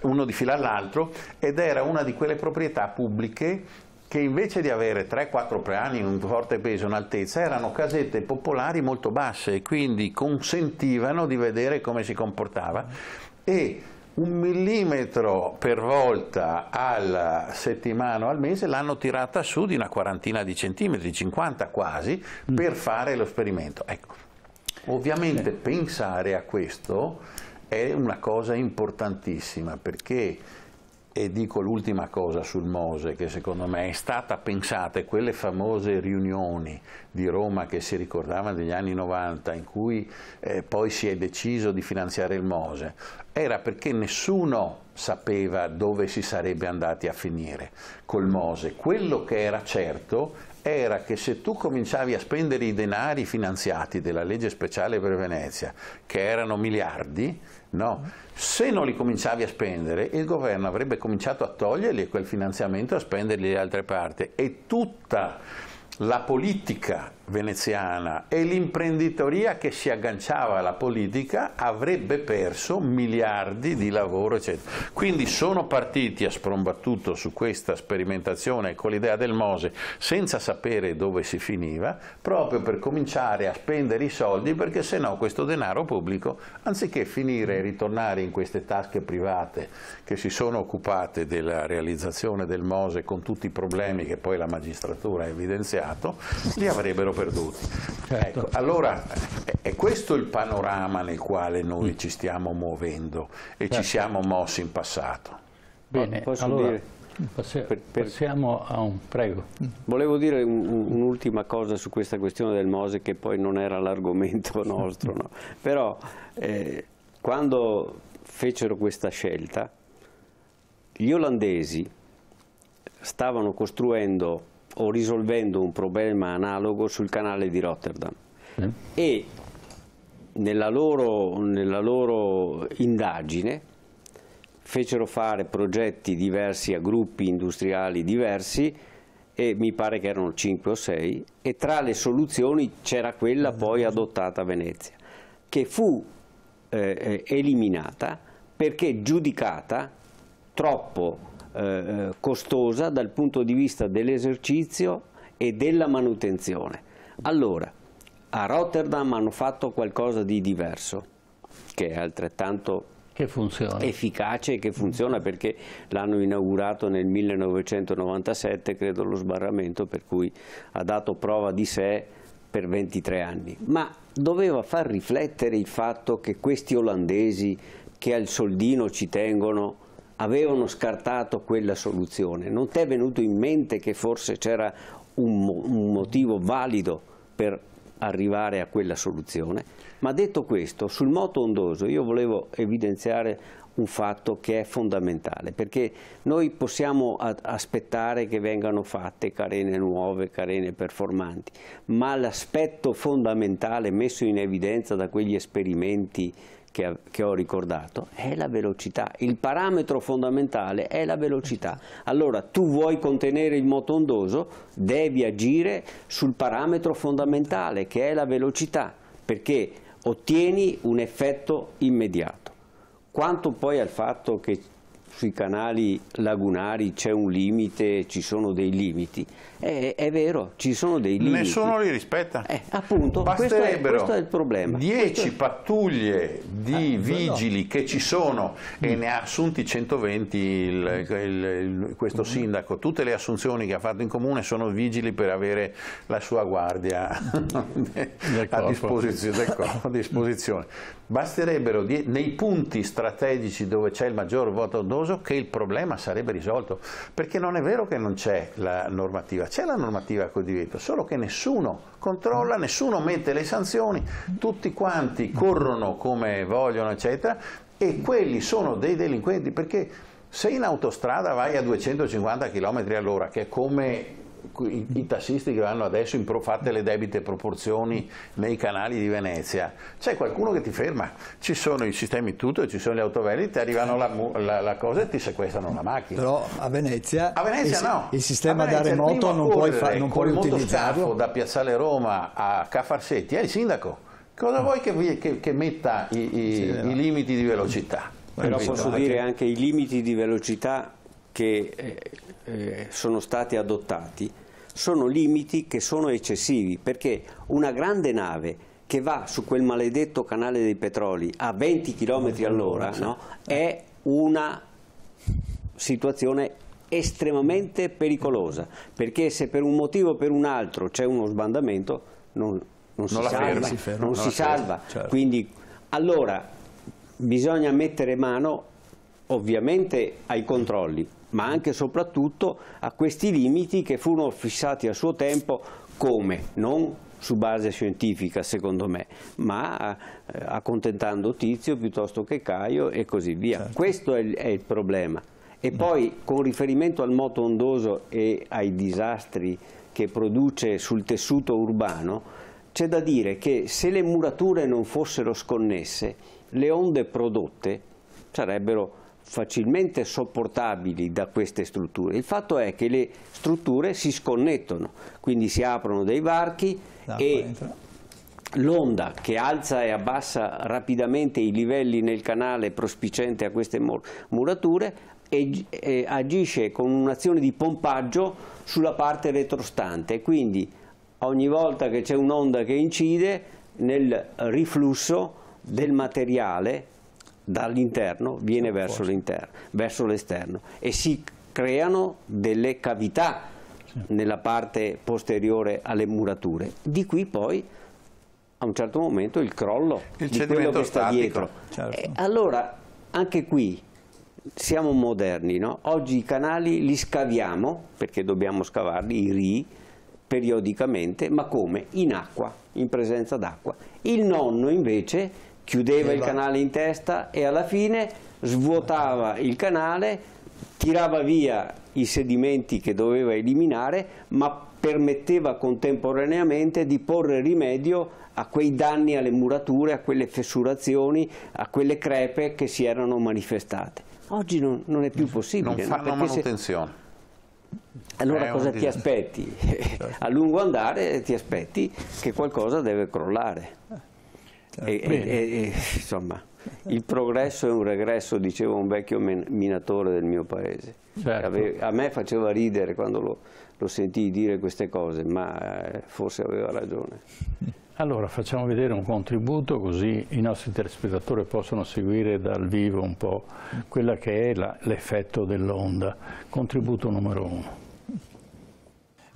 uno di fila all'altro, ed era una di quelle proprietà pubbliche che invece di avere 3-4 piani, un forte peso, un'altezza, erano casette popolari molto basse e quindi consentivano di vedere come si comportava e un millimetro per volta alla settimana o al mese l'hanno tirata su di una quarantina di centimetri, 50 quasi, mm. per fare lo sperimento. Ecco. ovviamente Beh. pensare a questo è una cosa importantissima perché e dico l'ultima cosa sul Mose, che secondo me è stata, pensata, quelle famose riunioni di Roma che si ricordavano degli anni 90, in cui eh, poi si è deciso di finanziare il Mose, era perché nessuno sapeva dove si sarebbe andati a finire col Mose. Quello che era certo era che se tu cominciavi a spendere i denari finanziati della legge speciale per Venezia, che erano miliardi, no, se non li cominciavi a spendere il governo avrebbe cominciato a toglierli quel finanziamento e a spenderli da altre parti e tutta la politica veneziana e l'imprenditoria che si agganciava alla politica avrebbe perso miliardi di lavoro eccetera. Quindi sono partiti a sprombattuto su questa sperimentazione con l'idea del Mose senza sapere dove si finiva proprio per cominciare a spendere i soldi perché se no questo denaro pubblico anziché finire e ritornare in queste tasche private che si sono occupate della realizzazione del Mose con tutti i problemi che poi la magistratura ha evidenziato li avrebbero perduti. Certo. Ecco, allora è questo il panorama nel quale noi mm. ci stiamo muovendo e certo. ci siamo mossi in passato. Bene, Posso allora... Dire? Passi per, per... Passiamo a un prego. Volevo dire un'ultima un cosa su questa questione del Mose che poi non era l'argomento nostro, no? però eh, quando fecero questa scelta gli olandesi stavano costruendo o risolvendo un problema analogo sul canale di Rotterdam eh. e nella loro, nella loro indagine fecero fare progetti diversi a gruppi industriali diversi e mi pare che erano 5 o 6 e tra le soluzioni c'era quella poi adottata a Venezia che fu eh, eh eliminata perché giudicata troppo eh, eh, costosa dal punto di vista dell'esercizio e della manutenzione. Allora, a Rotterdam hanno fatto qualcosa di diverso, che è altrettanto che funziona. efficace e che funziona perché l'hanno inaugurato nel 1997, credo lo sbarramento, per cui ha dato prova di sé per 23 anni. Ma doveva far riflettere il fatto che questi olandesi che al soldino ci tengono avevano scartato quella soluzione. Non ti è venuto in mente che forse c'era un, mo un motivo valido per arrivare a quella soluzione? Ma detto questo, sul moto ondoso io volevo evidenziare un fatto che è fondamentale, perché noi possiamo aspettare che vengano fatte carene nuove, carene performanti, ma l'aspetto fondamentale messo in evidenza da quegli esperimenti che, che ho ricordato è la velocità, il parametro fondamentale è la velocità. Allora tu vuoi contenere il moto ondoso, devi agire sul parametro fondamentale che è la velocità, perché ottieni un effetto immediato. Quanto poi al fatto che sui canali lagunari c'è un limite, ci sono dei limiti. È, è, vero, ci sono dei limiti. Nessuno li rispetta. Eh, appunto, questo è, questo è, il problema. Dieci è... pattuglie di eh, vigili no. che ci sono mm. e ne ha assunti 120 il, il, il, questo mm. sindaco. Tutte le assunzioni che ha fatto in comune sono vigili per avere la sua guardia a disposizione, a disposizione. Basterebbero nei punti strategici dove c'è il maggior voto clamoroso che il problema sarebbe risolto, perché non è vero che non c'è la normativa, c'è la normativa col divieto, solo che nessuno controlla, nessuno mette le sanzioni, tutti quanti corrono come vogliono, eccetera, e quelli sono dei delinquenti perché se in autostrada vai a 250 km all'ora, che è come i, i tassisti che vanno adesso in pro, fate le debite proporzioni nei canali di Venezia, c'è qualcuno che ti ferma, ci sono i sistemi tutto, ci sono le autoveli, ti arrivano la, la, la cosa e ti sequestrano la macchina. Però a Venezia, a Venezia il, no. il sistema da remoto non puoi, fa, non puoi utilizzarlo. Da Piazzale Roma a Caffarsetti è il sindaco. Cosa vuoi che, che, che metta i, i, sì, i limiti di velocità? Però posso dire anche i limiti di velocità che eh, eh, sono stati adottati sono limiti che sono eccessivi perché una grande nave che va su quel maledetto canale dei petroli a 20 km all'ora no, è una situazione estremamente pericolosa perché se per un motivo o per un altro c'è uno sbandamento non, non, si, salva, ferma, si, ferma, non si salva, certo. quindi allora bisogna mettere mano ovviamente ai controlli ma anche e soprattutto a questi limiti che furono fissati a suo tempo come non su base scientifica secondo me, ma eh, accontentando Tizio piuttosto che Caio e così via. Certo. Questo è il, è il problema. E mm. poi con riferimento al moto ondoso e ai disastri che produce sul tessuto urbano, c'è da dire che se le murature non fossero sconnesse, le onde prodotte sarebbero facilmente sopportabili da queste strutture. Il fatto è che le strutture si sconnettono, quindi si aprono dei varchi e l'onda che alza e abbassa rapidamente i livelli nel canale prospicente a queste murature agisce con un'azione di pompaggio sulla parte retrostante, quindi ogni volta che c'è un'onda che incide nel riflusso del materiale dall'interno viene verso, verso l'esterno e si creano delle cavità nella parte posteriore alle murature, di qui poi a un certo momento il crollo il di quello che sta dietro. Certo. Eh, allora anche qui siamo moderni, no? oggi i canali li scaviamo, perché dobbiamo scavarli, i rii, periodicamente, ma come? In acqua, in presenza d'acqua. Il nonno invece chiudeva il esatto. canale in testa e alla fine svuotava il canale, tirava via i sedimenti che doveva eliminare, ma permetteva contemporaneamente di porre rimedio a quei danni alle murature, a quelle fessurazioni, a quelle crepe che si erano manifestate. Oggi non, non è più possibile. Non fanno no? manutenzione. Se... Allora è cosa ti aspetti? Certo. a lungo andare ti aspetti che qualcosa deve crollare e, e, insomma, il progresso è un regresso, diceva un vecchio minatore del mio paese. Certo. A me faceva ridere quando lo, lo sentii dire queste cose, ma eh, forse aveva ragione. Allora facciamo vedere un contributo così i nostri telespettatori possono seguire dal vivo un po' quella che è l'effetto dell'onda. Contributo numero uno.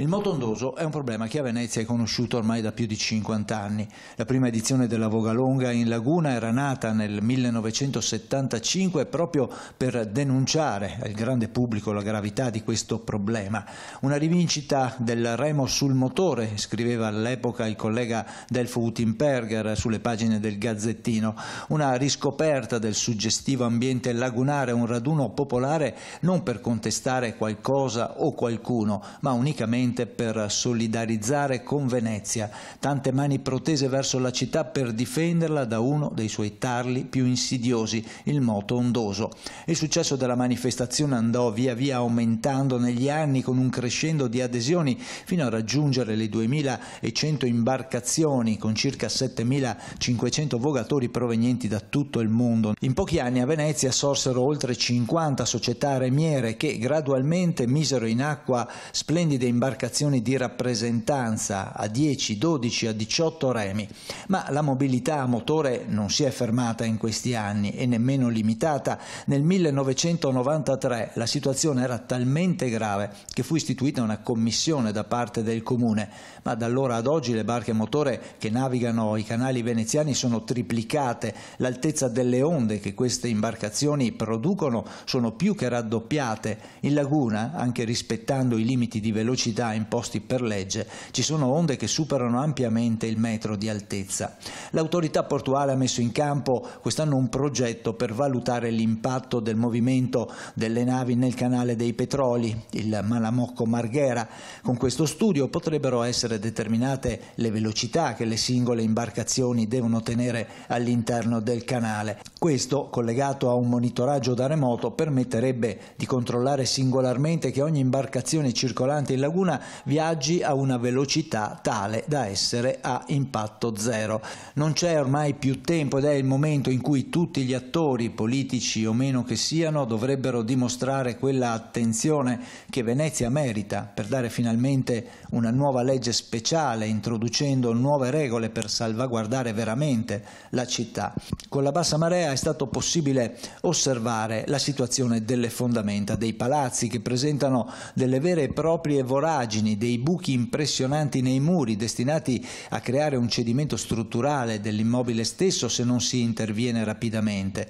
Il moto ondoso è un problema che a Venezia è conosciuto ormai da più di 50 anni. La prima edizione della Vogalonga in Laguna era nata nel 1975 proprio per denunciare al grande pubblico la gravità di questo problema. Una rivincita del remo sul motore, scriveva all'epoca il collega Delfo Utimperger sulle pagine del Gazzettino, una riscoperta del suggestivo ambiente lagunare, un raduno popolare non per contestare qualcosa o qualcuno, ma unicamente semplicemente per solidarizzare con Venezia, tante mani protese verso la città per difenderla da uno dei suoi tarli più insidiosi, il moto ondoso. Il successo della manifestazione andò via via aumentando negli anni con un crescendo di adesioni fino a raggiungere le 2100 imbarcazioni con circa 7500 vogatori provenienti da tutto il mondo. In pochi anni a Venezia sorsero oltre 50 società remiere che gradualmente misero in acqua splendide imbarcazioni imbarcazioni di rappresentanza a 10, 12, a 18 remi, ma la mobilità a motore non si è fermata in questi anni e nemmeno limitata. Nel 1993 la situazione era talmente grave che fu istituita una commissione da parte del comune, ma da allora ad oggi le barche a motore che navigano i canali veneziani sono triplicate, l'altezza delle onde che queste imbarcazioni producono sono più che raddoppiate. In laguna, anche rispettando i limiti di velocità imposti per legge, ci sono onde che superano ampiamente il metro di altezza. L'autorità portuale ha messo in campo quest'anno un progetto per valutare l'impatto del movimento delle navi nel canale dei petroli, il Malamocco Marghera. Con questo studio potrebbero essere determinate le velocità che le singole imbarcazioni devono tenere all'interno del canale. Questo, collegato a un monitoraggio da remoto, permetterebbe di controllare singolarmente che ogni imbarcazione circolante in laguna luna viaggi a una velocità tale da essere a impatto zero. Non c'è ormai più tempo ed è il momento in cui tutti gli attori, politici o meno che siano, dovrebbero dimostrare quella attenzione che Venezia merita per dare finalmente una nuova legge speciale, introducendo nuove regole per salvaguardare veramente la città. Con la bassa marea è stato possibile osservare la situazione delle fondamenta dei palazzi che presentano delle vere e proprie voragini voragini, dei buchi impressionanti nei muri destinati a creare un cedimento strutturale dell'immobile stesso se non si interviene rapidamente.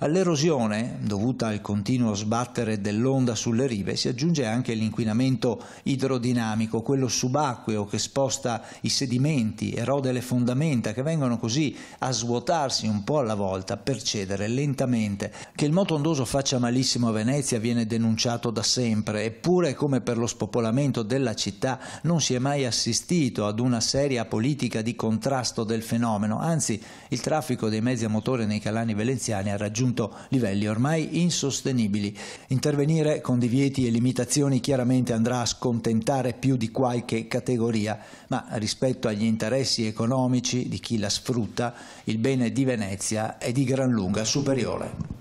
All'erosione, dovuta al continuo sbattere dell'onda sulle rive, si aggiunge anche l'inquinamento idrodinamico, quello subacqueo che sposta i sedimenti, erode le fondamenta, che vengono così a svuotarsi un po' alla volta per cedere lentamente. Che il moto ondoso faccia malissimo a Venezia viene denunciato da sempre, eppure come per lo spopolamento della città non si è mai assistito ad una seria politica di contrasto del fenomeno, anzi il traffico dei mezzi a motore nei calani velenziani ha raggiunto livelli ormai insostenibili. Intervenire con divieti e limitazioni chiaramente andrà a scontentare più di qualche categoria, ma rispetto agli interessi economici di chi la sfrutta, il bene di Venezia è di gran lunga superiore.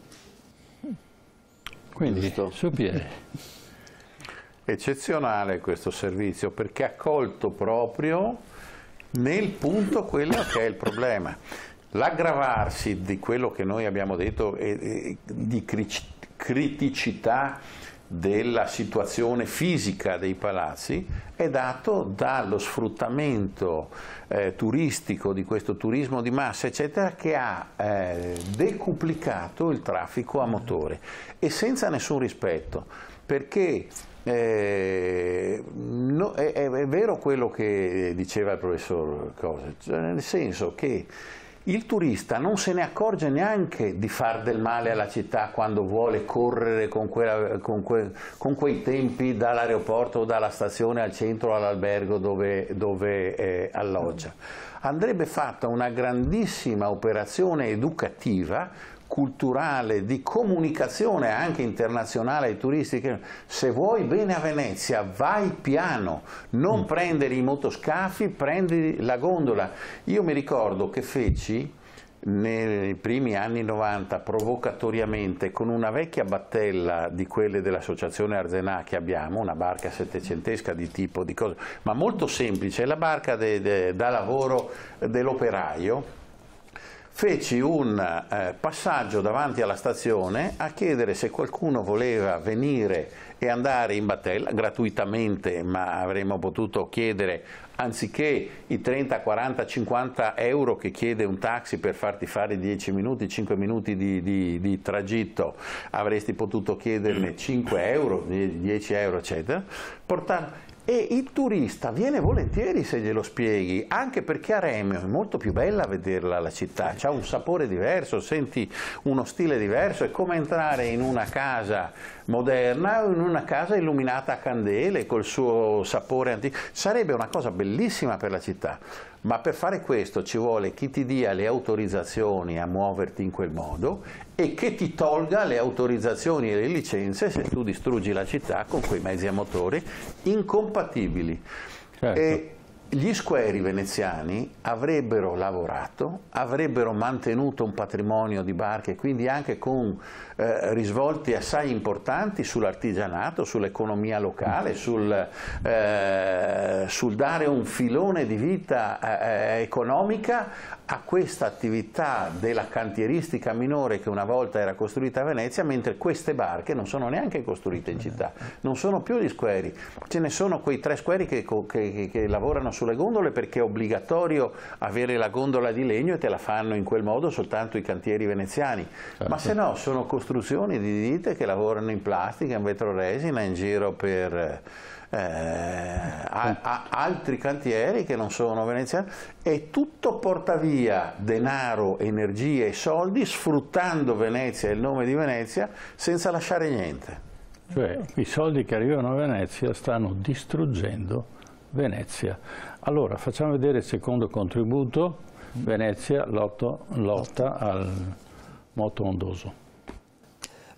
Quindi, su piede eccezionale questo servizio perché ha colto proprio nel punto quello che è il problema. L'aggravarsi di quello che noi abbiamo detto di criticità della situazione fisica dei palazzi è dato dallo sfruttamento eh, turistico di questo turismo di massa eccetera che ha eh, decuplicato il traffico a motore e senza nessun rispetto perché eh, no, è, è, vero quello che diceva il professor Cosa, cioè nel senso che il turista non se ne accorge neanche di far del male alla città quando vuole correre con, quella, con, que, con quei tempi dall'aeroporto o dalla stazione al centro all'albergo dove, dove eh, alloggia. Andrebbe fatta una grandissima operazione educativa culturale, di comunicazione anche internazionale ai turisti. Se vuoi bene a Venezia, vai piano, non mm. prendere i motoscafi, prendi la gondola. Io mi ricordo che feci nei primi anni 90 provocatoriamente con una vecchia battella di quelle dell'associazione Arzenà che abbiamo, una barca settecentesca di tipo di cosa, ma molto semplice, la barca de, de, da lavoro dell'operaio feci un eh, passaggio davanti alla stazione a chiedere se qualcuno voleva venire e andare in battella gratuitamente, ma avremmo potuto chiedere anziché i 30, 40, 50 euro che chiede un taxi per farti fare 10 minuti, 5 minuti di, di, di tragitto, avresti potuto chiederne 5 euro, 10 euro, eccetera, portare e il turista viene volentieri se glielo spieghi, anche perché a Remio è molto più bella vederla la città, ha un sapore diverso, senti uno stile diverso, è come entrare in una casa moderna o in una casa illuminata a candele col suo sapore antico, sarebbe una cosa bellissima per la città, ma per fare questo ci vuole chi ti dia le autorizzazioni a muoverti in quel modo e che ti tolga le autorizzazioni e le licenze se tu distruggi la città con quei mezzi a motore incompatibili. Certo. E gli squeri veneziani avrebbero lavorato, avrebbero mantenuto un patrimonio di barche, quindi anche con eh, risvolti assai importanti sull'artigianato, sull'economia locale, sul, eh, sul, dare un filone di vita eh, economica a questa attività della cantieristica minore che una volta era costruita a Venezia, mentre queste barche non sono neanche costruite in città, non sono più gli squeri, ce ne sono quei tre squeri che, che, che lavorano sulle gondole perché è obbligatorio avere la gondola di legno e te la fanno in quel modo soltanto i cantieri veneziani, certo. ma se certo. no sono costruite costruzioni di ditte che lavorano in plastica, in vetroresina, in giro per eh, a, a altri cantieri che non sono veneziani e tutto porta via denaro, energie e soldi sfruttando Venezia e il nome di Venezia senza lasciare niente. Cioè i soldi che arrivano a Venezia stanno distruggendo Venezia. Allora facciamo vedere il secondo contributo, Venezia lotto, lotta al moto ondoso.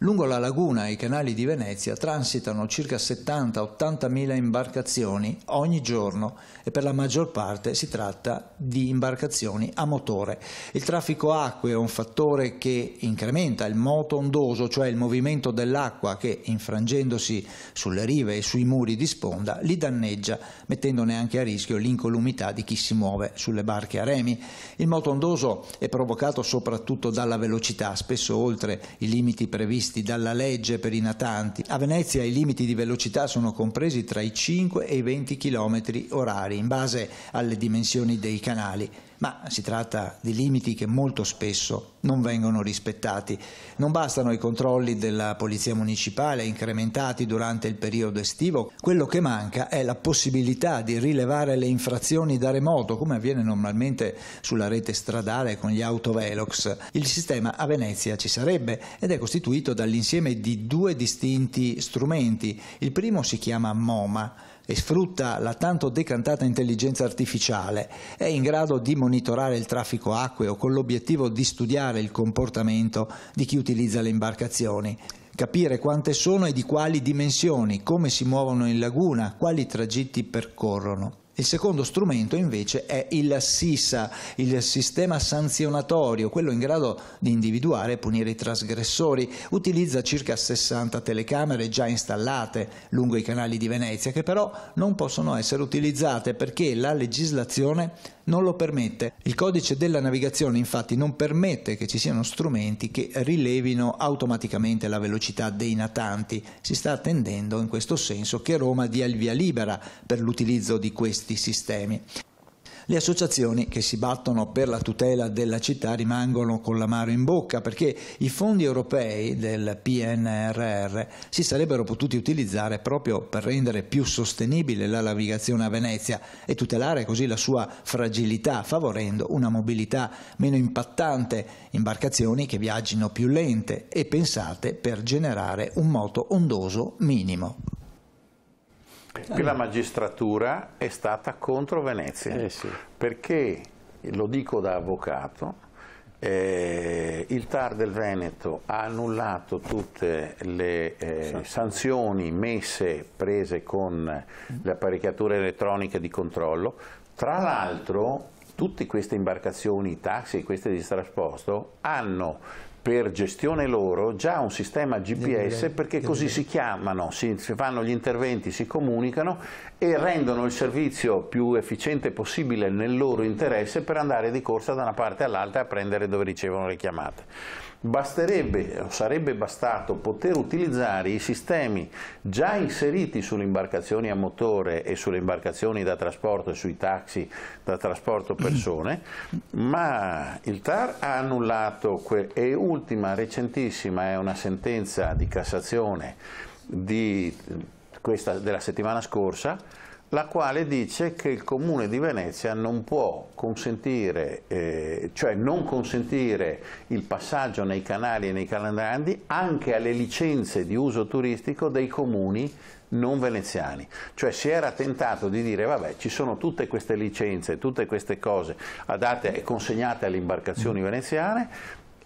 Lungo la laguna e i canali di Venezia transitano circa 70-80 mila imbarcazioni ogni giorno e per la maggior parte si tratta di imbarcazioni a motore. Il traffico acqueo è un fattore che incrementa il moto ondoso, cioè il movimento dell'acqua che infrangendosi sulle rive e sui muri di sponda li danneggia, mettendone anche a rischio l'incolumità di chi si muove sulle barche a remi. Il moto ondoso è provocato soprattutto dalla velocità, spesso oltre i limiti previsti previsti dalla legge per i natanti, a Venezia i limiti di velocità sono compresi tra i 5 e i 20 km orari in base alle dimensioni dei canali, ma si tratta di limiti che molto spesso non vengono rispettati. Non bastano i controlli della Polizia Municipale incrementati durante il periodo estivo, quello che manca è la possibilità di rilevare le infrazioni da remoto, come avviene normalmente sulla rete stradale con gli autovelox. Il sistema a Venezia ci sarebbe ed è costituito dall'insieme di due distinti strumenti. Il primo si chiama MOMA, e sfrutta la tanto decantata intelligenza artificiale, è in grado di monitorare il traffico acqueo con l'obiettivo di studiare il comportamento di chi utilizza le imbarcazioni capire quante sono e di quali dimensioni, come si muovono in laguna, quali tragitti percorrono. Il secondo strumento invece è il SISA, il sistema sanzionatorio, quello in grado di individuare e punire i trasgressori. Utilizza circa 60 telecamere già installate lungo i canali di Venezia che però non possono essere utilizzate perché la legislazione non lo permette. Il codice della navigazione infatti non permette che ci siano strumenti che rilevino automaticamente la velocità dei natanti. Si sta attendendo in questo senso che Roma dia il via libera per l'utilizzo di questi sistemi. Le associazioni che si battono per la tutela della città rimangono con l'amaro in bocca perché i fondi europei del PNRR si sarebbero potuti utilizzare proprio per rendere più sostenibile la navigazione a Venezia e tutelare così la sua fragilità, favorendo una mobilità meno impattante, imbarcazioni che viaggino più lente e pensate per generare un moto ondoso minimo che la eh. magistratura è stata contro Venezia, eh sì. perché, lo dico da avvocato, eh, il TAR del Veneto ha annullato tutte le eh, sanzioni messe prese con le apparecchiature elettroniche di controllo, tra l'altro tutte queste imbarcazioni, i taxi, e queste di trasporto hanno per gestione loro già un sistema GPS perché così si chiamano, si, fanno gli interventi, si comunicano e rendono il servizio più efficiente possibile nel loro interesse per andare di corsa da una parte all'altra a prendere dove ricevono le chiamate basterebbe, sarebbe bastato poter utilizzare i sistemi già inseriti sulle imbarcazioni a motore e sulle imbarcazioni da trasporto e sui taxi da trasporto persone, ma il TAR ha annullato e ultima recentissima è una sentenza di Cassazione di questa, della settimana scorsa la quale dice che il Comune di Venezia non può consentire, eh, cioè non consentire il passaggio nei canali e nei calandandi anche alle licenze di uso turistico dei comuni non veneziani. Cioè si era tentato di dire vabbè ci sono tutte queste licenze, tutte queste cose date e consegnate alle imbarcazioni veneziane,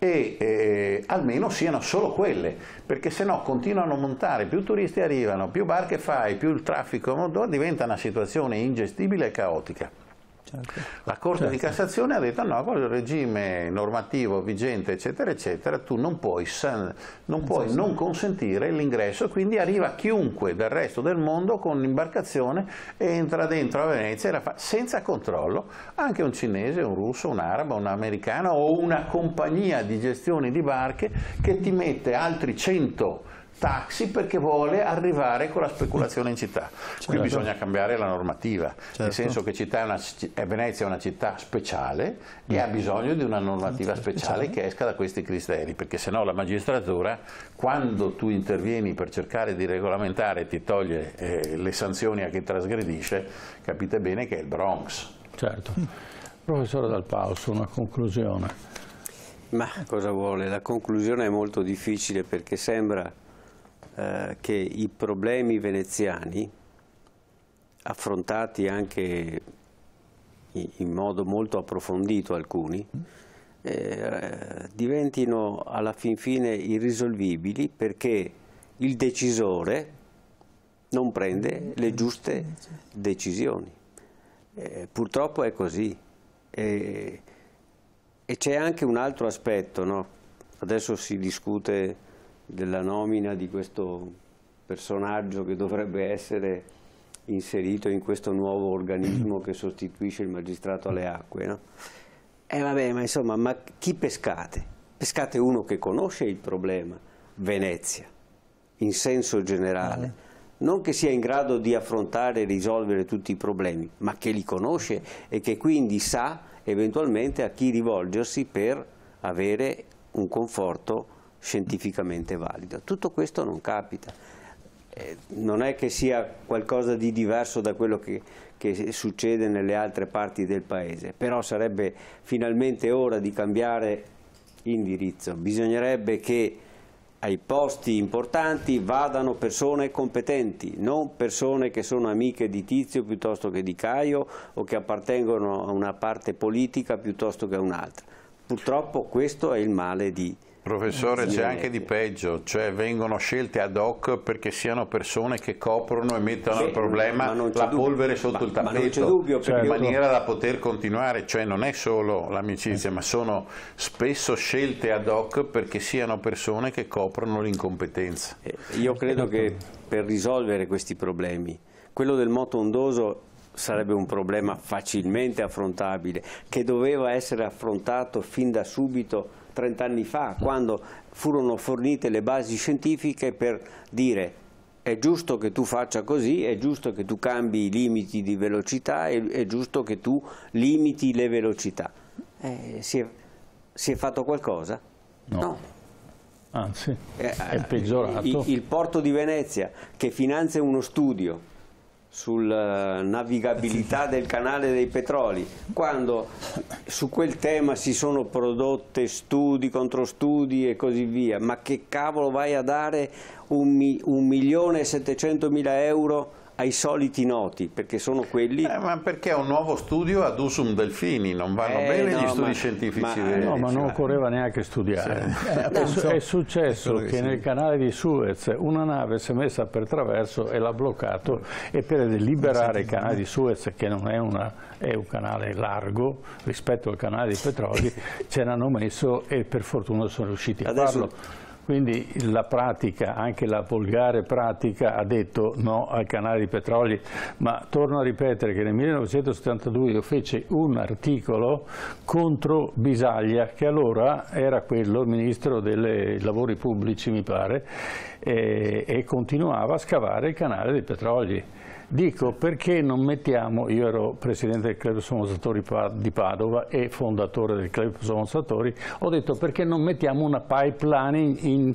e eh, almeno siano solo quelle, perché se no continuano a montare, più turisti arrivano, più barche fai, più il traffico diventa una situazione ingestibile e caotica. Certo. La Corte certo. di Cassazione ha detto no, con il regime normativo vigente eccetera eccetera tu non puoi non, non, puoi non consentire l'ingresso quindi arriva chiunque dal resto del mondo con l'imbarcazione e entra dentro a Venezia e la fa senza controllo anche un cinese, un russo, un arabo, un americano o una compagnia di gestione di barche che ti mette altri 100 taxi perché vuole arrivare con la speculazione in città. Certo. Qui bisogna cambiare la normativa, certo. nel senso che città è una, è Venezia è una città speciale e ha bisogno di una normativa certo. speciale certo. che esca da questi criteri, perché se no la magistratura quando tu intervieni per cercare di regolamentare ti toglie eh, le sanzioni a chi trasgredisce, capite bene che è il Bronx. Certo. Professore Dal Pauso, una conclusione. Ma cosa vuole? La conclusione è molto difficile perché sembra eh, che i problemi veneziani, affrontati anche in modo molto approfondito alcuni, mm. eh, diventino alla fin fine irrisolvibili perché il decisore non prende mm. le giuste mm, decisioni. Eh, purtroppo è così. Eh, e c'è anche un altro aspetto, no? adesso si discute della nomina di questo personaggio che dovrebbe essere inserito in questo nuovo organismo che sostituisce il magistrato alle acque. No? E eh, vabbè, ma insomma, ma chi pescate? Pescate uno che conosce il problema, Venezia, in senso generale. Non che sia in grado di affrontare e risolvere tutti i problemi, ma che li conosce e che quindi sa eventualmente a chi rivolgersi per avere un conforto scientificamente valido. Tutto questo non capita, eh, non è che sia qualcosa di diverso da quello che, che, succede nelle altre parti del paese, però sarebbe finalmente ora di cambiare indirizzo, bisognerebbe che ai posti importanti vadano persone competenti, non persone che sono amiche di Tizio piuttosto che di Caio o che appartengono a una parte politica piuttosto che a un'altra. Purtroppo questo è il male di Professore, c'è anche di peggio, cioè vengono scelte ad hoc perché siano persone che coprono e mettono sì, il problema la dubbio, polvere sotto ma, il tappeto, dubbio, cioè, in maniera da poter continuare, cioè non è solo l'amicizia, ma sono spesso scelte ad hoc perché siano persone che coprono l'incompetenza. Eh, io credo che per risolvere questi problemi, quello del moto ondoso sarebbe un problema facilmente affrontabile, che doveva essere affrontato fin da subito 30 anni fa, quando furono fornite le basi scientifiche per dire è giusto che tu faccia così, è giusto che tu cambi i limiti di velocità, è, è giusto che tu limiti le velocità. Eh, si, è, si, è, fatto qualcosa? No. no. Anzi, eh, è peggiorato. Il, il porto di Venezia che finanzia uno studio sulla eh, navigabilità del canale dei petroli, quando su quel tema si sono prodotte studi contro studi e così via, ma che cavolo vai a dare un, milione e settecentomila euro ai soliti noti, perché sono quelli... Eh, ma perché è un nuovo studio ad usum delfini, non vanno eh, bene no, gli studi ma, scientifici ma, veri. Eh, no, ma non occorreva neanche studiare. Sì. Eh, eh no. È successo che nel canale di Suez una nave si è messa per traverso e l'ha bloccato e per liberare il canale di Suez, che non è, una, è un canale largo rispetto al canale dei petroli, ce l'hanno messo e per fortuna sono riusciti a Adesso, farlo quindi la pratica, anche la volgare pratica, ha detto no al canale di petrolio, ma torno a ripetere che nel 1972 io feci un articolo contro Bisaglia, che allora era quello, il ministro dei lavori pubblici mi pare, e, eh, e continuava a scavare il canale dei petrolio. Dico perché non mettiamo, io ero presidente del Club Somozzatori di Padova e fondatore del Club Somozzatori, ho detto perché non mettiamo una pipeline in,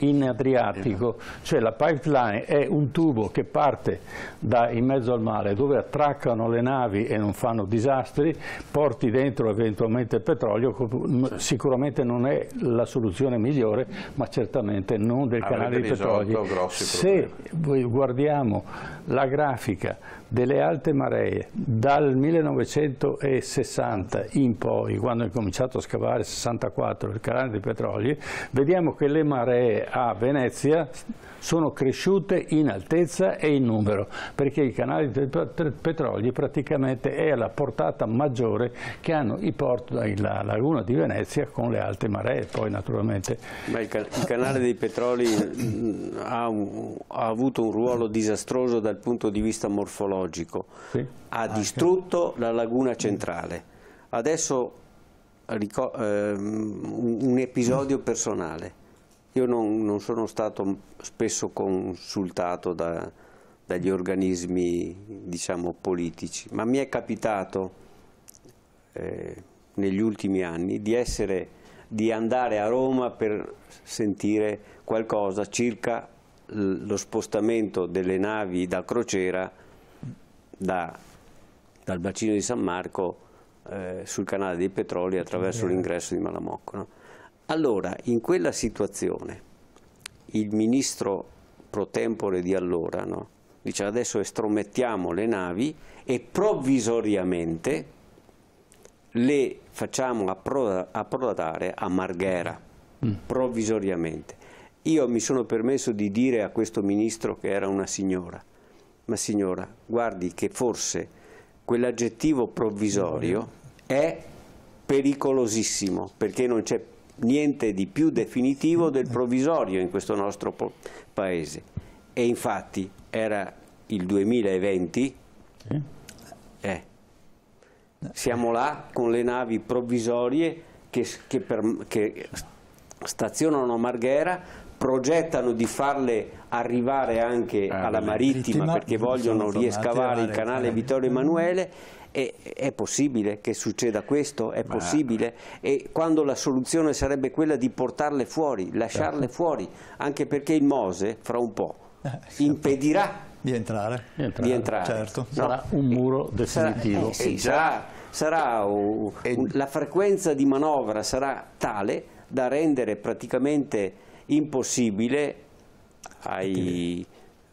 in Adriatico, cioè la pipeline è un tubo che parte da in mezzo al mare dove attraccano le navi e non fanno disastri, porti dentro eventualmente il petrolio, sicuramente non è la soluzione migliore, ma certamente non del canale di petrolio. Se guardiamo la grafica geográfica delle alte maree dal 1960 in poi, quando è cominciato a scavare 64 il canale dei petroli, vediamo che le maree a Venezia sono cresciute in altezza e in numero, perché il canale dei petroli praticamente è alla portata maggiore che hanno i porti, la laguna di Venezia con le alte maree, poi naturalmente. Ma il, can il canale dei petroli mm, ha, ha avuto un ruolo disastroso dal punto di vista morfologico idrogeologico, sì. ha ah, distrutto certo. la laguna centrale. Adesso ehm, un episodio personale. Io non, non sono stato spesso consultato da, dagli organismi diciamo, politici, ma mi è capitato eh, negli ultimi anni di, essere, di andare a Roma per sentire qualcosa circa lo spostamento delle navi da crociera da, dal bacino di San Marco eh, sul canale dei petroli attraverso l'ingresso di Malamocco. No? Allora, in quella situazione, il ministro pro tempore di allora no? dice adesso estromettiamo le navi e provvisoriamente le facciamo approdare a Marghera, mm. provvisoriamente. Io mi sono permesso di dire a questo ministro che era una signora, ma signora, guardi che forse quell'aggettivo provvisorio è pericolosissimo, perché non c'è niente di più definitivo del provvisorio in questo nostro paese. E infatti era il 2020, eh, siamo là con le navi provvisorie che, che, per, che stazionano a Marghera progettano di farle arrivare anche ah, alla marittima perché vogliono riescavare il canale eh. Vittorio Emanuele e, è possibile che succeda questo? È Ma... possibile? E quando la soluzione sarebbe quella di portarle fuori, lasciarle certo. fuori, anche perché il Mose fra un po' eh, certo. impedirà di entrare, di entrare. Di entrare. Certo. sarà un muro definitivo. Sarà, eh, sì, sarà, sarà uh, la frequenza di manovra sarà tale da rendere praticamente impossibile ai,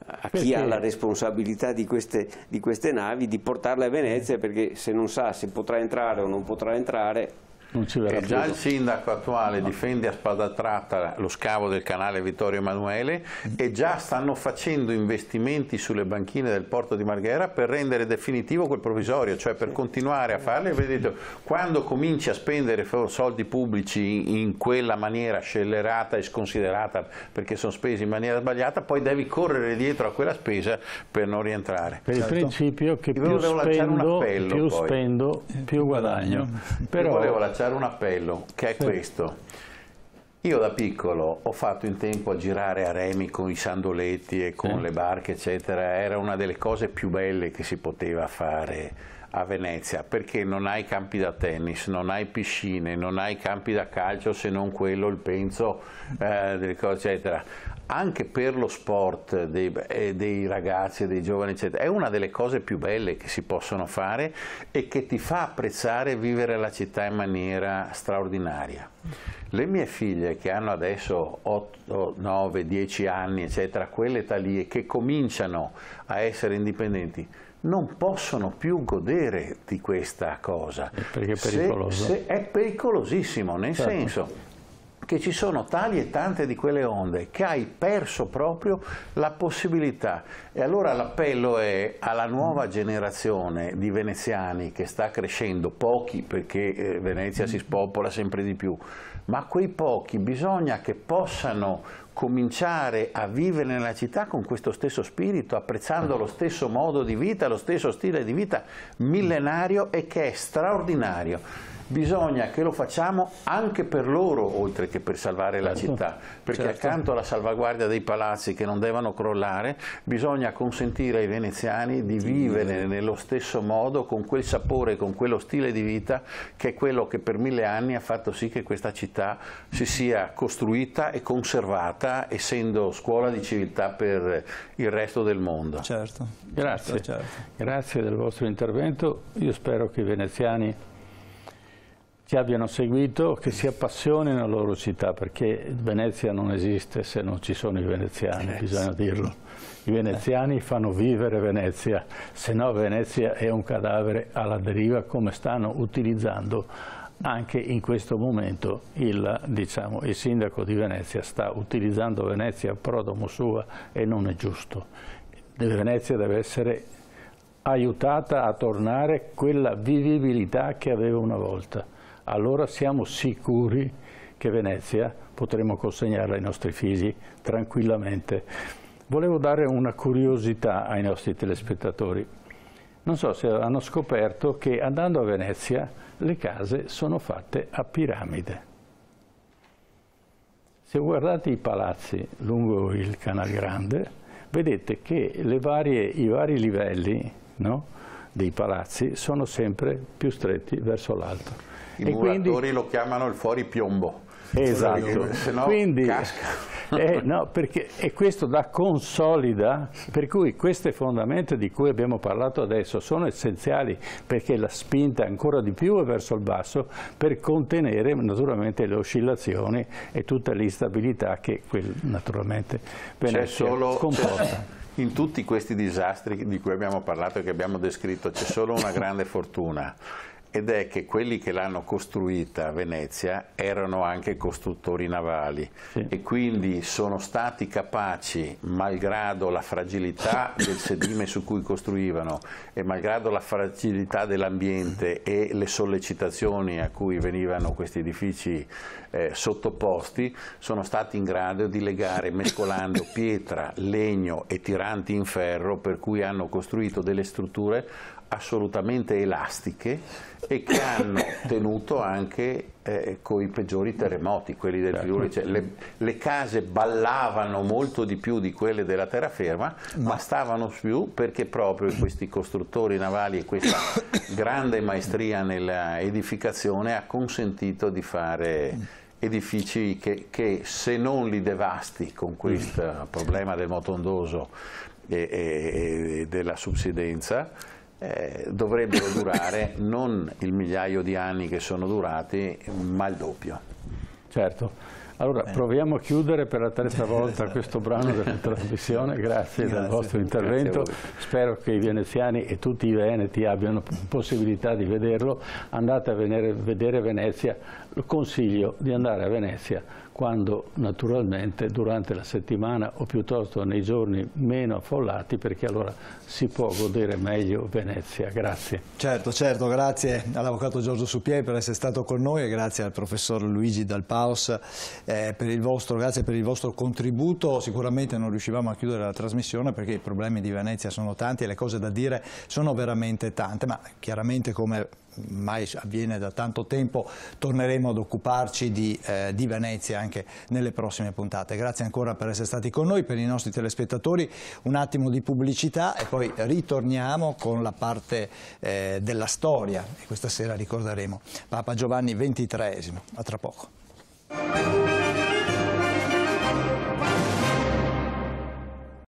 a chi perché? ha la responsabilità di queste, di queste navi di portarle a Venezia perché se non sa se potrà entrare o non potrà entrare già il sindaco attuale no. difende a spada tratta lo scavo del canale Vittorio Emanuele e già stanno facendo investimenti sulle banchine del porto di Marghera per rendere definitivo quel provvisorio, cioè per continuare a farle. Vedete, quando cominci a spendere soldi pubblici in quella maniera scellerata e sconsiderata perché sono spesi in maniera sbagliata, poi devi correre dietro a quella spesa per non rientrare. Per certo. il principio che più, spendo, appello, più spendo, più guadagno. Però, lanciare un appello, che è sì. questo. Io da piccolo ho fatto in tempo a girare a remi con i sandoletti e con sì. le barche, eccetera. Era una delle cose più belle che si poteva fare a Venezia perché non hai campi da tennis, non hai piscine, non hai campi da calcio se non quello, il penso, eh, eccetera anche per lo sport dei, eh, dei ragazzi, dei giovani, eccetera, è una delle cose più belle che si possono fare e che ti fa apprezzare vivere la città in maniera straordinaria. Le mie figlie che hanno adesso 8, 9, 10 anni, eccetera, quell'età lì e che cominciano a essere indipendenti, non possono più godere di questa cosa. Perché è pericoloso. Se, se è pericolosissimo, nel certo. senso che ci sono tali e tante di quelle onde che hai perso proprio la possibilità. E allora l'appello è alla nuova generazione di veneziani che sta crescendo, pochi perché eh, Venezia si spopola sempre di più, ma quei pochi bisogna che possano cominciare a vivere nella città con questo stesso spirito, apprezzando lo stesso modo di vita, lo stesso stile di vita millenario e che è straordinario bisogna che lo facciamo anche per loro, oltre che per salvare la certo. città, perché certo. accanto alla salvaguardia dei palazzi che non devono crollare, bisogna consentire ai veneziani di vivere nello stesso modo, con quel sapore, con quello stile di vita, che è quello che per mille anni ha fatto sì che questa città si sia costruita e conservata, essendo scuola di civiltà per il resto del mondo. Certo. Grazie. Certo, certo. Grazie del vostro intervento. Io spero che i veneziani che abbiano seguito, che si appassionino alla loro città, perché Venezia non esiste se non ci sono i veneziani, Venezia. Eh, bisogna dirlo. I veneziani fanno vivere Venezia, se no Venezia è un cadavere alla deriva come stanno utilizzando anche in questo momento il, diciamo, il sindaco di Venezia sta utilizzando Venezia pro domo sua e non è giusto. Venezia deve essere aiutata a tornare quella vivibilità che aveva una volta allora siamo sicuri che Venezia potremo consegnarla ai nostri figli tranquillamente. Volevo dare una curiosità ai nostri telespettatori. Non so se hanno scoperto che andando a Venezia le case sono fatte a piramide. Se guardate i palazzi lungo il Canal Grande, vedete che varie, i vari livelli no, dei palazzi sono sempre più stretti verso l'alto. I e muratori quindi... lo chiamano il fuori piombo. Esatto, se no quindi, casca. Eh, no, perché, e questo da consolida, per cui queste fondamenta di cui abbiamo parlato adesso sono essenziali perché la spinta ancora di più è verso il basso per contenere naturalmente le oscillazioni e tutta l'instabilità che quel, naturalmente Venezia solo, comporta. In tutti questi disastri di cui abbiamo parlato e che abbiamo descritto c'è solo una grande fortuna ed è che quelli che l'hanno costruita a Venezia erano anche costruttori navali sì. e quindi sono stati capaci, malgrado la fragilità del sedime su cui costruivano e malgrado la fragilità dell'ambiente e le sollecitazioni a cui venivano questi edifici eh, sottoposti, sono stati in grado di legare mescolando pietra, legno e tiranti in ferro per cui hanno costruito delle strutture assolutamente elastiche e che hanno tenuto anche eh, con i peggiori terremoti, quelli del certo. Friuli. Cioè, le, le, case ballavano molto di più di quelle della terraferma, ma stavano più perché proprio questi costruttori navali e questa grande maestria nell'edificazione ha consentito di fare edifici che, che, se non li devasti con questo mm. problema del motondoso e, e, e della subsidenza eh, dovrebbero durare non il migliaio di anni che sono durati, ma il doppio. Certo. Allora eh. proviamo a chiudere per la terza volta questo brano della esatto. trasmissione, grazie, grazie del vostro intervento, spero che i veneziani e tutti i veneti abbiano possibilità di vederlo, andate a vedere Venezia, consiglio di andare a Venezia quando naturalmente durante la settimana o piuttosto nei giorni meno affollati perché allora si può godere meglio Venezia. Grazie. Certo, certo, grazie all'Avvocato Giorgio Supieri per essere stato con noi e grazie al Professor Luigi Dalpaus eh, per il vostro, grazie per il vostro contributo. Sicuramente non riuscivamo a chiudere la trasmissione perché i problemi di Venezia sono tanti e le cose da dire sono veramente tante, ma chiaramente come mai avviene da tanto tempo, torneremo ad occuparci di, eh, di, Venezia anche nelle prossime puntate. Grazie ancora per essere stati con noi, per i nostri telespettatori un attimo di pubblicità e poi ritorniamo con la parte eh, della storia e questa sera ricorderemo Papa Giovanni XXIII. A tra poco.